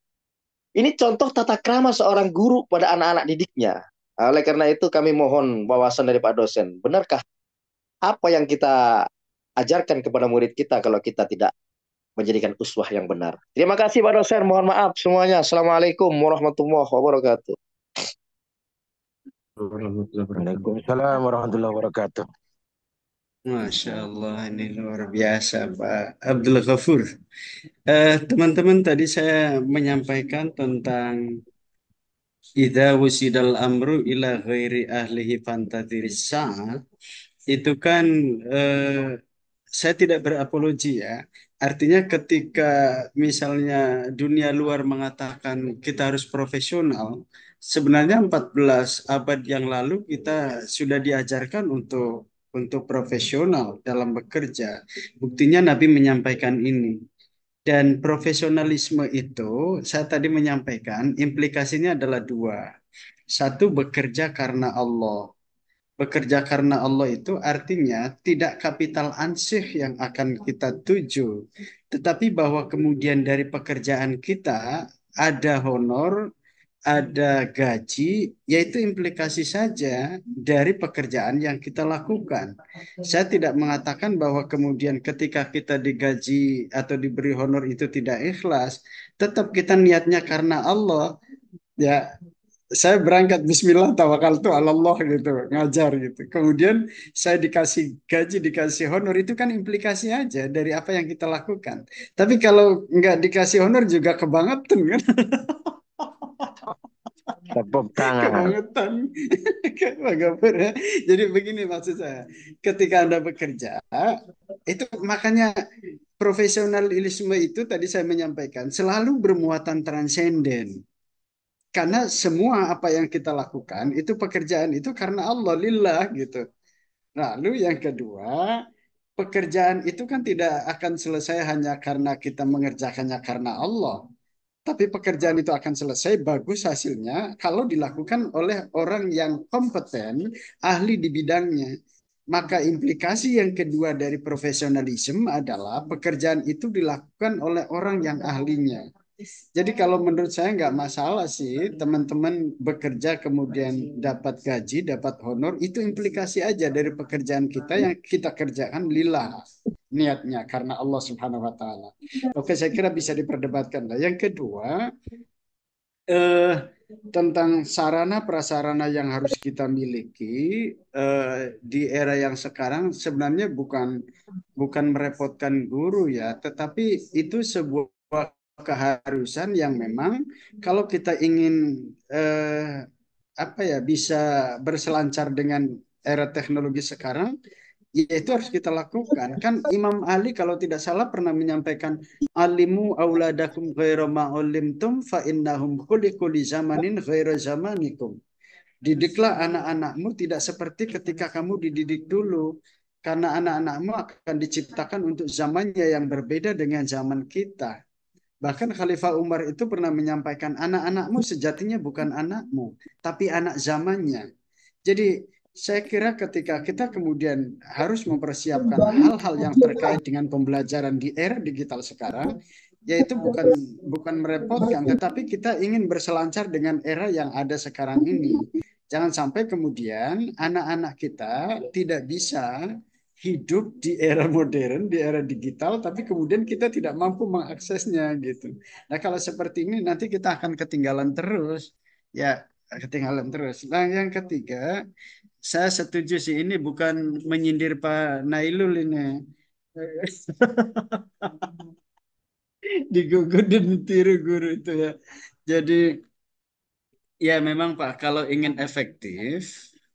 Ini contoh tata krama seorang guru pada anak-anak didiknya. Nah, oleh karena itu kami mohon wawasan dari Pak dosen. Benarkah apa yang kita ajarkan kepada murid kita kalau kita tidak menjadikan uswah yang benar. Terima kasih Pak dosen. Mohon maaf semuanya. Assalamualaikum warahmatullahi wabarakatuh. Waalaikumsalam warahmatullahi wabarakatuh. Masya Allah, ini luar biasa Pak Abdul Ghafur. Eh, Teman-teman, tadi saya menyampaikan tentang Ida wusidal amru ila ghairi ahlihi fantadiris sa'at. Itu kan eh, saya tidak berapologi ya. Artinya ketika misalnya dunia luar mengatakan kita harus profesional, sebenarnya 14 abad yang lalu kita sudah diajarkan untuk untuk profesional dalam bekerja. Buktinya Nabi menyampaikan ini. Dan profesionalisme itu, saya tadi menyampaikan, implikasinya adalah dua. Satu, bekerja karena Allah. Bekerja karena Allah itu artinya tidak kapital ansih yang akan kita tuju. Tetapi bahwa kemudian dari pekerjaan kita ada honor, ada gaji, yaitu implikasi saja dari pekerjaan yang kita lakukan. Saya tidak mengatakan bahwa kemudian ketika kita digaji atau diberi honor itu tidak ikhlas, tetap kita niatnya karena Allah. Ya, saya berangkat Bismillah tawakal tuh Allah gitu ngajar gitu. Kemudian saya dikasih gaji dikasih honor itu kan implikasi aja dari apa yang kita lakukan. Tapi kalau nggak dikasih honor juga kebangetan kan. tepuk tangan. Kebangetan. Jadi begini maksud saya, ketika Anda bekerja, itu makanya profesionalisme itu tadi saya menyampaikan selalu bermuatan transenden. Karena semua apa yang kita lakukan itu pekerjaan itu karena Allah lillah gitu. Lalu yang kedua, pekerjaan itu kan tidak akan selesai hanya karena kita mengerjakannya karena Allah tapi pekerjaan itu akan selesai bagus hasilnya kalau dilakukan oleh orang yang kompeten, ahli di bidangnya. Maka implikasi yang kedua dari profesionalisme adalah pekerjaan itu dilakukan oleh orang yang ahlinya. Jadi kalau menurut saya nggak masalah sih teman-teman bekerja kemudian dapat gaji, dapat honor itu implikasi aja dari pekerjaan kita yang kita kerjakan lillah niatnya karena Allah Subhanahu wa taala. Oke, saya kira bisa diperdebatkan lah. Yang kedua eh tentang sarana prasarana yang harus kita miliki eh, di era yang sekarang sebenarnya bukan bukan merepotkan guru ya, tetapi itu sebuah keharusan yang memang kalau kita ingin eh, apa ya bisa berselancar dengan era teknologi sekarang ya itu harus kita lakukan kan Imam Ali kalau tidak salah pernah menyampaikan alimu auladakum ghairu ma ulimtum fa innahum khuliqu li zamanin ghairu zamanikum didiklah anak-anakmu tidak seperti ketika kamu dididik dulu karena anak-anakmu akan diciptakan untuk zamannya yang berbeda dengan zaman kita Bahkan Khalifah Umar itu pernah menyampaikan anak-anakmu sejatinya bukan anakmu, tapi anak zamannya. Jadi saya kira ketika kita kemudian harus mempersiapkan hal-hal yang terkait dengan pembelajaran di era digital sekarang, yaitu bukan bukan merepotkan, tetapi kita ingin berselancar dengan era yang ada sekarang ini. Jangan sampai kemudian anak-anak kita tidak bisa hidup di era modern, di era digital, tapi kemudian kita tidak mampu mengaksesnya gitu. Nah kalau seperti ini nanti kita akan ketinggalan terus, ya ketinggalan terus. Nah yang ketiga saya setuju sih ini bukan menyindir Pak Nailul ini. Digugur dan tiru guru itu ya. Jadi ya memang Pak kalau ingin efektif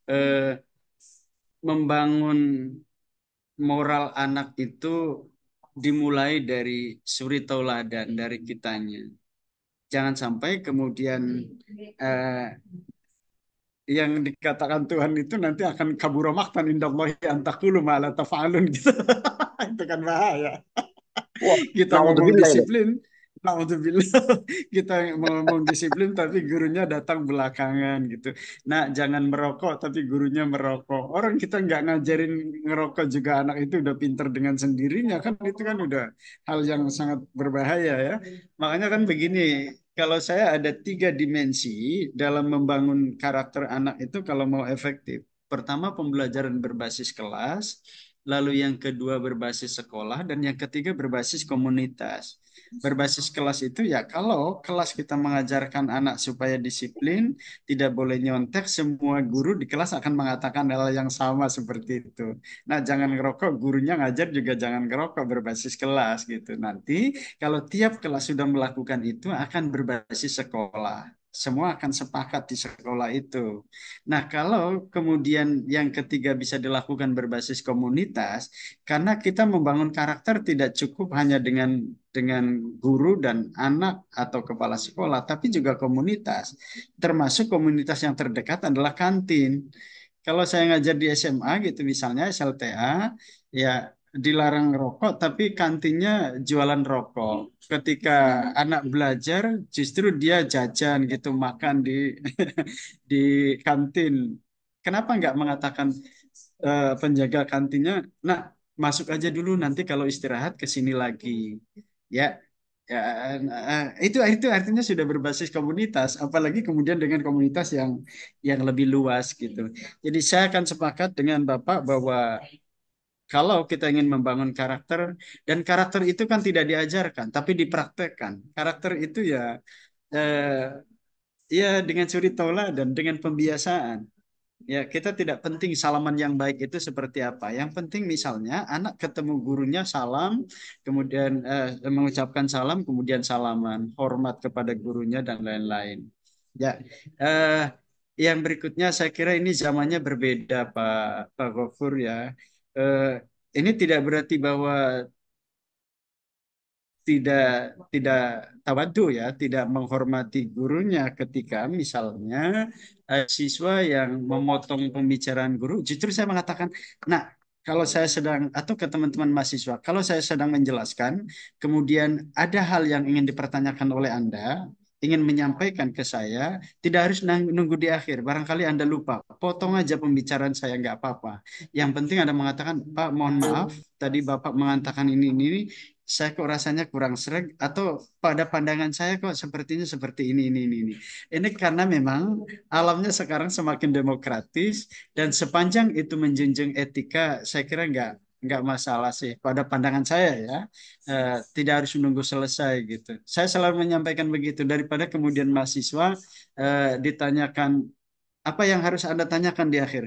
eh, membangun moral anak itu dimulai dari suri tauladan dari kitanya. Jangan sampai kemudian eh, yang dikatakan Tuhan itu nanti akan kabur maktan indallahi antakulu ma'ala tafa'alun gitu. itu kan bahaya. Wah, kita ngomong disiplin, Alhamdulillah kita ngomong disiplin tapi gurunya datang belakangan gitu. Nah jangan merokok tapi gurunya merokok. Orang kita nggak ngajarin ngerokok juga anak itu udah pinter dengan sendirinya kan itu kan udah hal yang sangat berbahaya ya. Makanya kan begini kalau saya ada tiga dimensi dalam membangun karakter anak itu kalau mau efektif. Pertama pembelajaran berbasis kelas, lalu yang kedua berbasis sekolah, dan yang ketiga berbasis komunitas berbasis kelas itu ya kalau kelas kita mengajarkan anak supaya disiplin, tidak boleh nyontek, semua guru di kelas akan mengatakan hal yang sama seperti itu. Nah, jangan ngerokok, gurunya ngajar juga jangan ngerokok berbasis kelas gitu. Nanti kalau tiap kelas sudah melakukan itu akan berbasis sekolah semua akan sepakat di sekolah itu. Nah, kalau kemudian yang ketiga bisa dilakukan berbasis komunitas, karena kita membangun karakter tidak cukup hanya dengan dengan guru dan anak atau kepala sekolah, tapi juga komunitas. Termasuk komunitas yang terdekat adalah kantin. Kalau saya ngajar di SMA gitu misalnya SLTA, ya dilarang rokok tapi kantinnya jualan rokok. Ketika anak belajar justru dia jajan gitu makan di di kantin. Kenapa nggak mengatakan uh, penjaga kantinnya, nah masuk aja dulu nanti kalau istirahat ke sini lagi." Ya. Ya, eh, itu itu artinya sudah berbasis komunitas, apalagi kemudian dengan komunitas yang yang lebih luas gitu. Jadi saya akan sepakat dengan Bapak bahwa kalau kita ingin membangun karakter dan karakter itu kan tidak diajarkan tapi dipraktekkan karakter itu ya eh, ya dengan suri dan dengan pembiasaan ya kita tidak penting salaman yang baik itu seperti apa yang penting misalnya anak ketemu gurunya salam kemudian eh, mengucapkan salam kemudian salaman hormat kepada gurunya dan lain-lain ya eh, yang berikutnya saya kira ini zamannya berbeda Pak Pak Gofur ya eh, ini tidak berarti bahwa tidak tidak tawadu ya, tidak menghormati gurunya ketika misalnya eh, siswa yang memotong pembicaraan guru, justru saya mengatakan, nah kalau saya sedang atau ke teman-teman mahasiswa, kalau saya sedang menjelaskan, kemudian ada hal yang ingin dipertanyakan oleh Anda, ingin menyampaikan ke saya, tidak harus nunggu di akhir. Barangkali Anda lupa, potong aja pembicaraan saya, nggak apa-apa. Yang penting Anda mengatakan, Pak, mohon maaf, tadi Bapak mengatakan ini, ini, ini, saya kok rasanya kurang serag atau pada pandangan saya kok sepertinya seperti ini, ini, ini, ini. Ini karena memang alamnya sekarang semakin demokratis, dan sepanjang itu menjunjung etika, saya kira nggak nggak masalah sih. Pada pandangan saya ya, eh, tidak harus menunggu selesai gitu. Saya selalu menyampaikan begitu daripada kemudian mahasiswa eh, ditanyakan apa yang harus Anda tanyakan di akhir.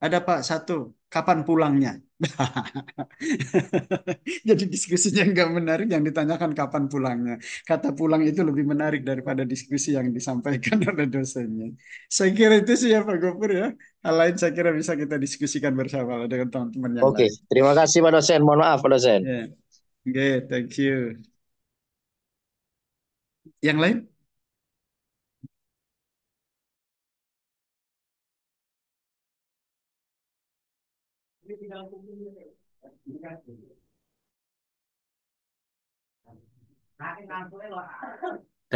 Ada Pak satu, kapan pulangnya? Jadi diskusinya nggak menarik, yang ditanyakan kapan pulangnya. Kata pulang itu lebih menarik daripada diskusi yang disampaikan oleh dosennya. Saya kira itu sih ya Pak Gopur ya. Hal lain saya kira bisa kita diskusikan bersama dengan teman-teman yang Oke, lain. terima kasih Pak dosen. Mohon maaf Pak dosen. Yeah. Oke, okay, thank you. Yang lain? Udah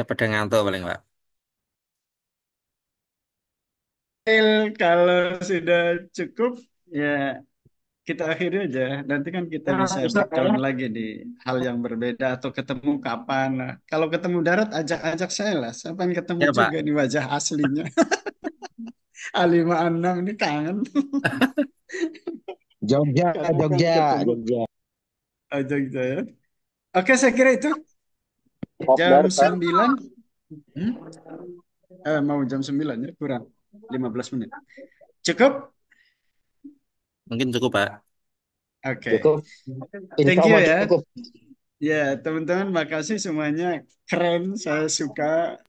pada ngantuk paling, Pak. Il, kalau sudah cukup, ya kita akhiri aja. Nanti kan kita nah, bisa bertemu ya. lagi di hal yang berbeda atau ketemu kapan. lah. kalau ketemu darat, ajak-ajak saya lah. Saya pengen ketemu ya, juga di wajah aslinya. A56 ini kangen. Jogja, Jogja, Oh, Jogja ya. Oke, saya kira itu jam 9. Hmm? Eh, mau jam 9 ya, kurang 15 menit. Cukup? Mungkin cukup, Pak. Oke. Okay. Cukup. Thank you ya. Cukup. Ya, teman-teman, makasih semuanya. Keren, saya suka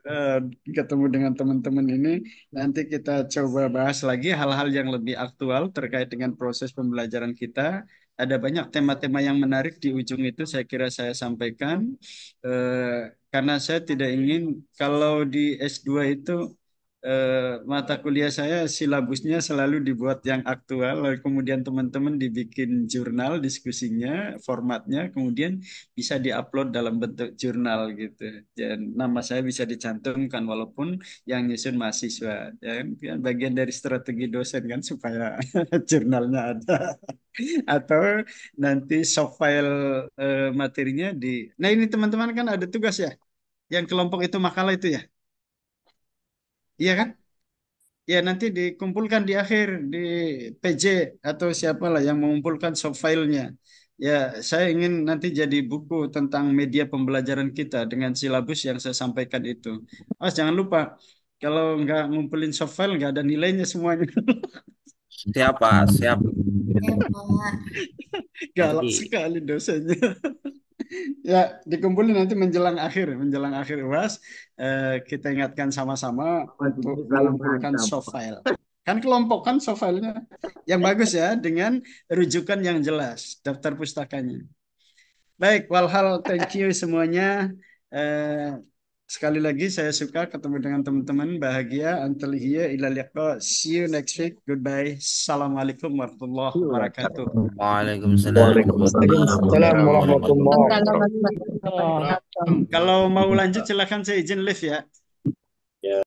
uh, ketemu dengan teman-teman ini. Nanti kita coba bahas lagi hal-hal yang lebih aktual terkait dengan proses pembelajaran kita. Ada banyak tema-tema yang menarik di ujung itu, saya kira saya sampaikan. Uh, karena saya tidak ingin kalau di S2 itu Eh, mata kuliah saya silabusnya selalu dibuat yang aktual, lalu kemudian teman-teman dibikin jurnal diskusinya, formatnya, kemudian bisa diupload dalam bentuk jurnal gitu. Dan nama saya bisa dicantumkan walaupun yang nyusun mahasiswa. Dan kan bagian dari strategi dosen kan supaya jurnalnya ada atau nanti soft file eh, materinya di. Nah ini teman-teman kan ada tugas ya, yang kelompok itu makalah itu ya. Iya kan? Ya nanti dikumpulkan di akhir di PJ atau siapalah yang mengumpulkan soft filenya. Ya saya ingin nanti jadi buku tentang media pembelajaran kita dengan silabus yang saya sampaikan itu. Mas jangan lupa kalau nggak ngumpulin soft file nggak ada nilainya semuanya. siapa pak iya. siap galak sekali dosennya ya dikumpulin nanti menjelang akhir menjelang akhir uas eh, kita ingatkan sama-sama untuk mengumpulkan soft file kan kelompok kan soft file-nya yang bagus ya dengan rujukan yang jelas daftar pustakanya baik walhal thank you semuanya eh, Sekali lagi saya suka ketemu dengan teman-teman. Bahagia. Until here. Ila liqa. See you next week. Goodbye. Assalamualaikum warahmatullahi wabarakatuh. Waalaikumsalam. Waalaikumsalam warahmatullahi wabarakatuh. Hmm, kalau mau lanjut silahkan saya izin live ya.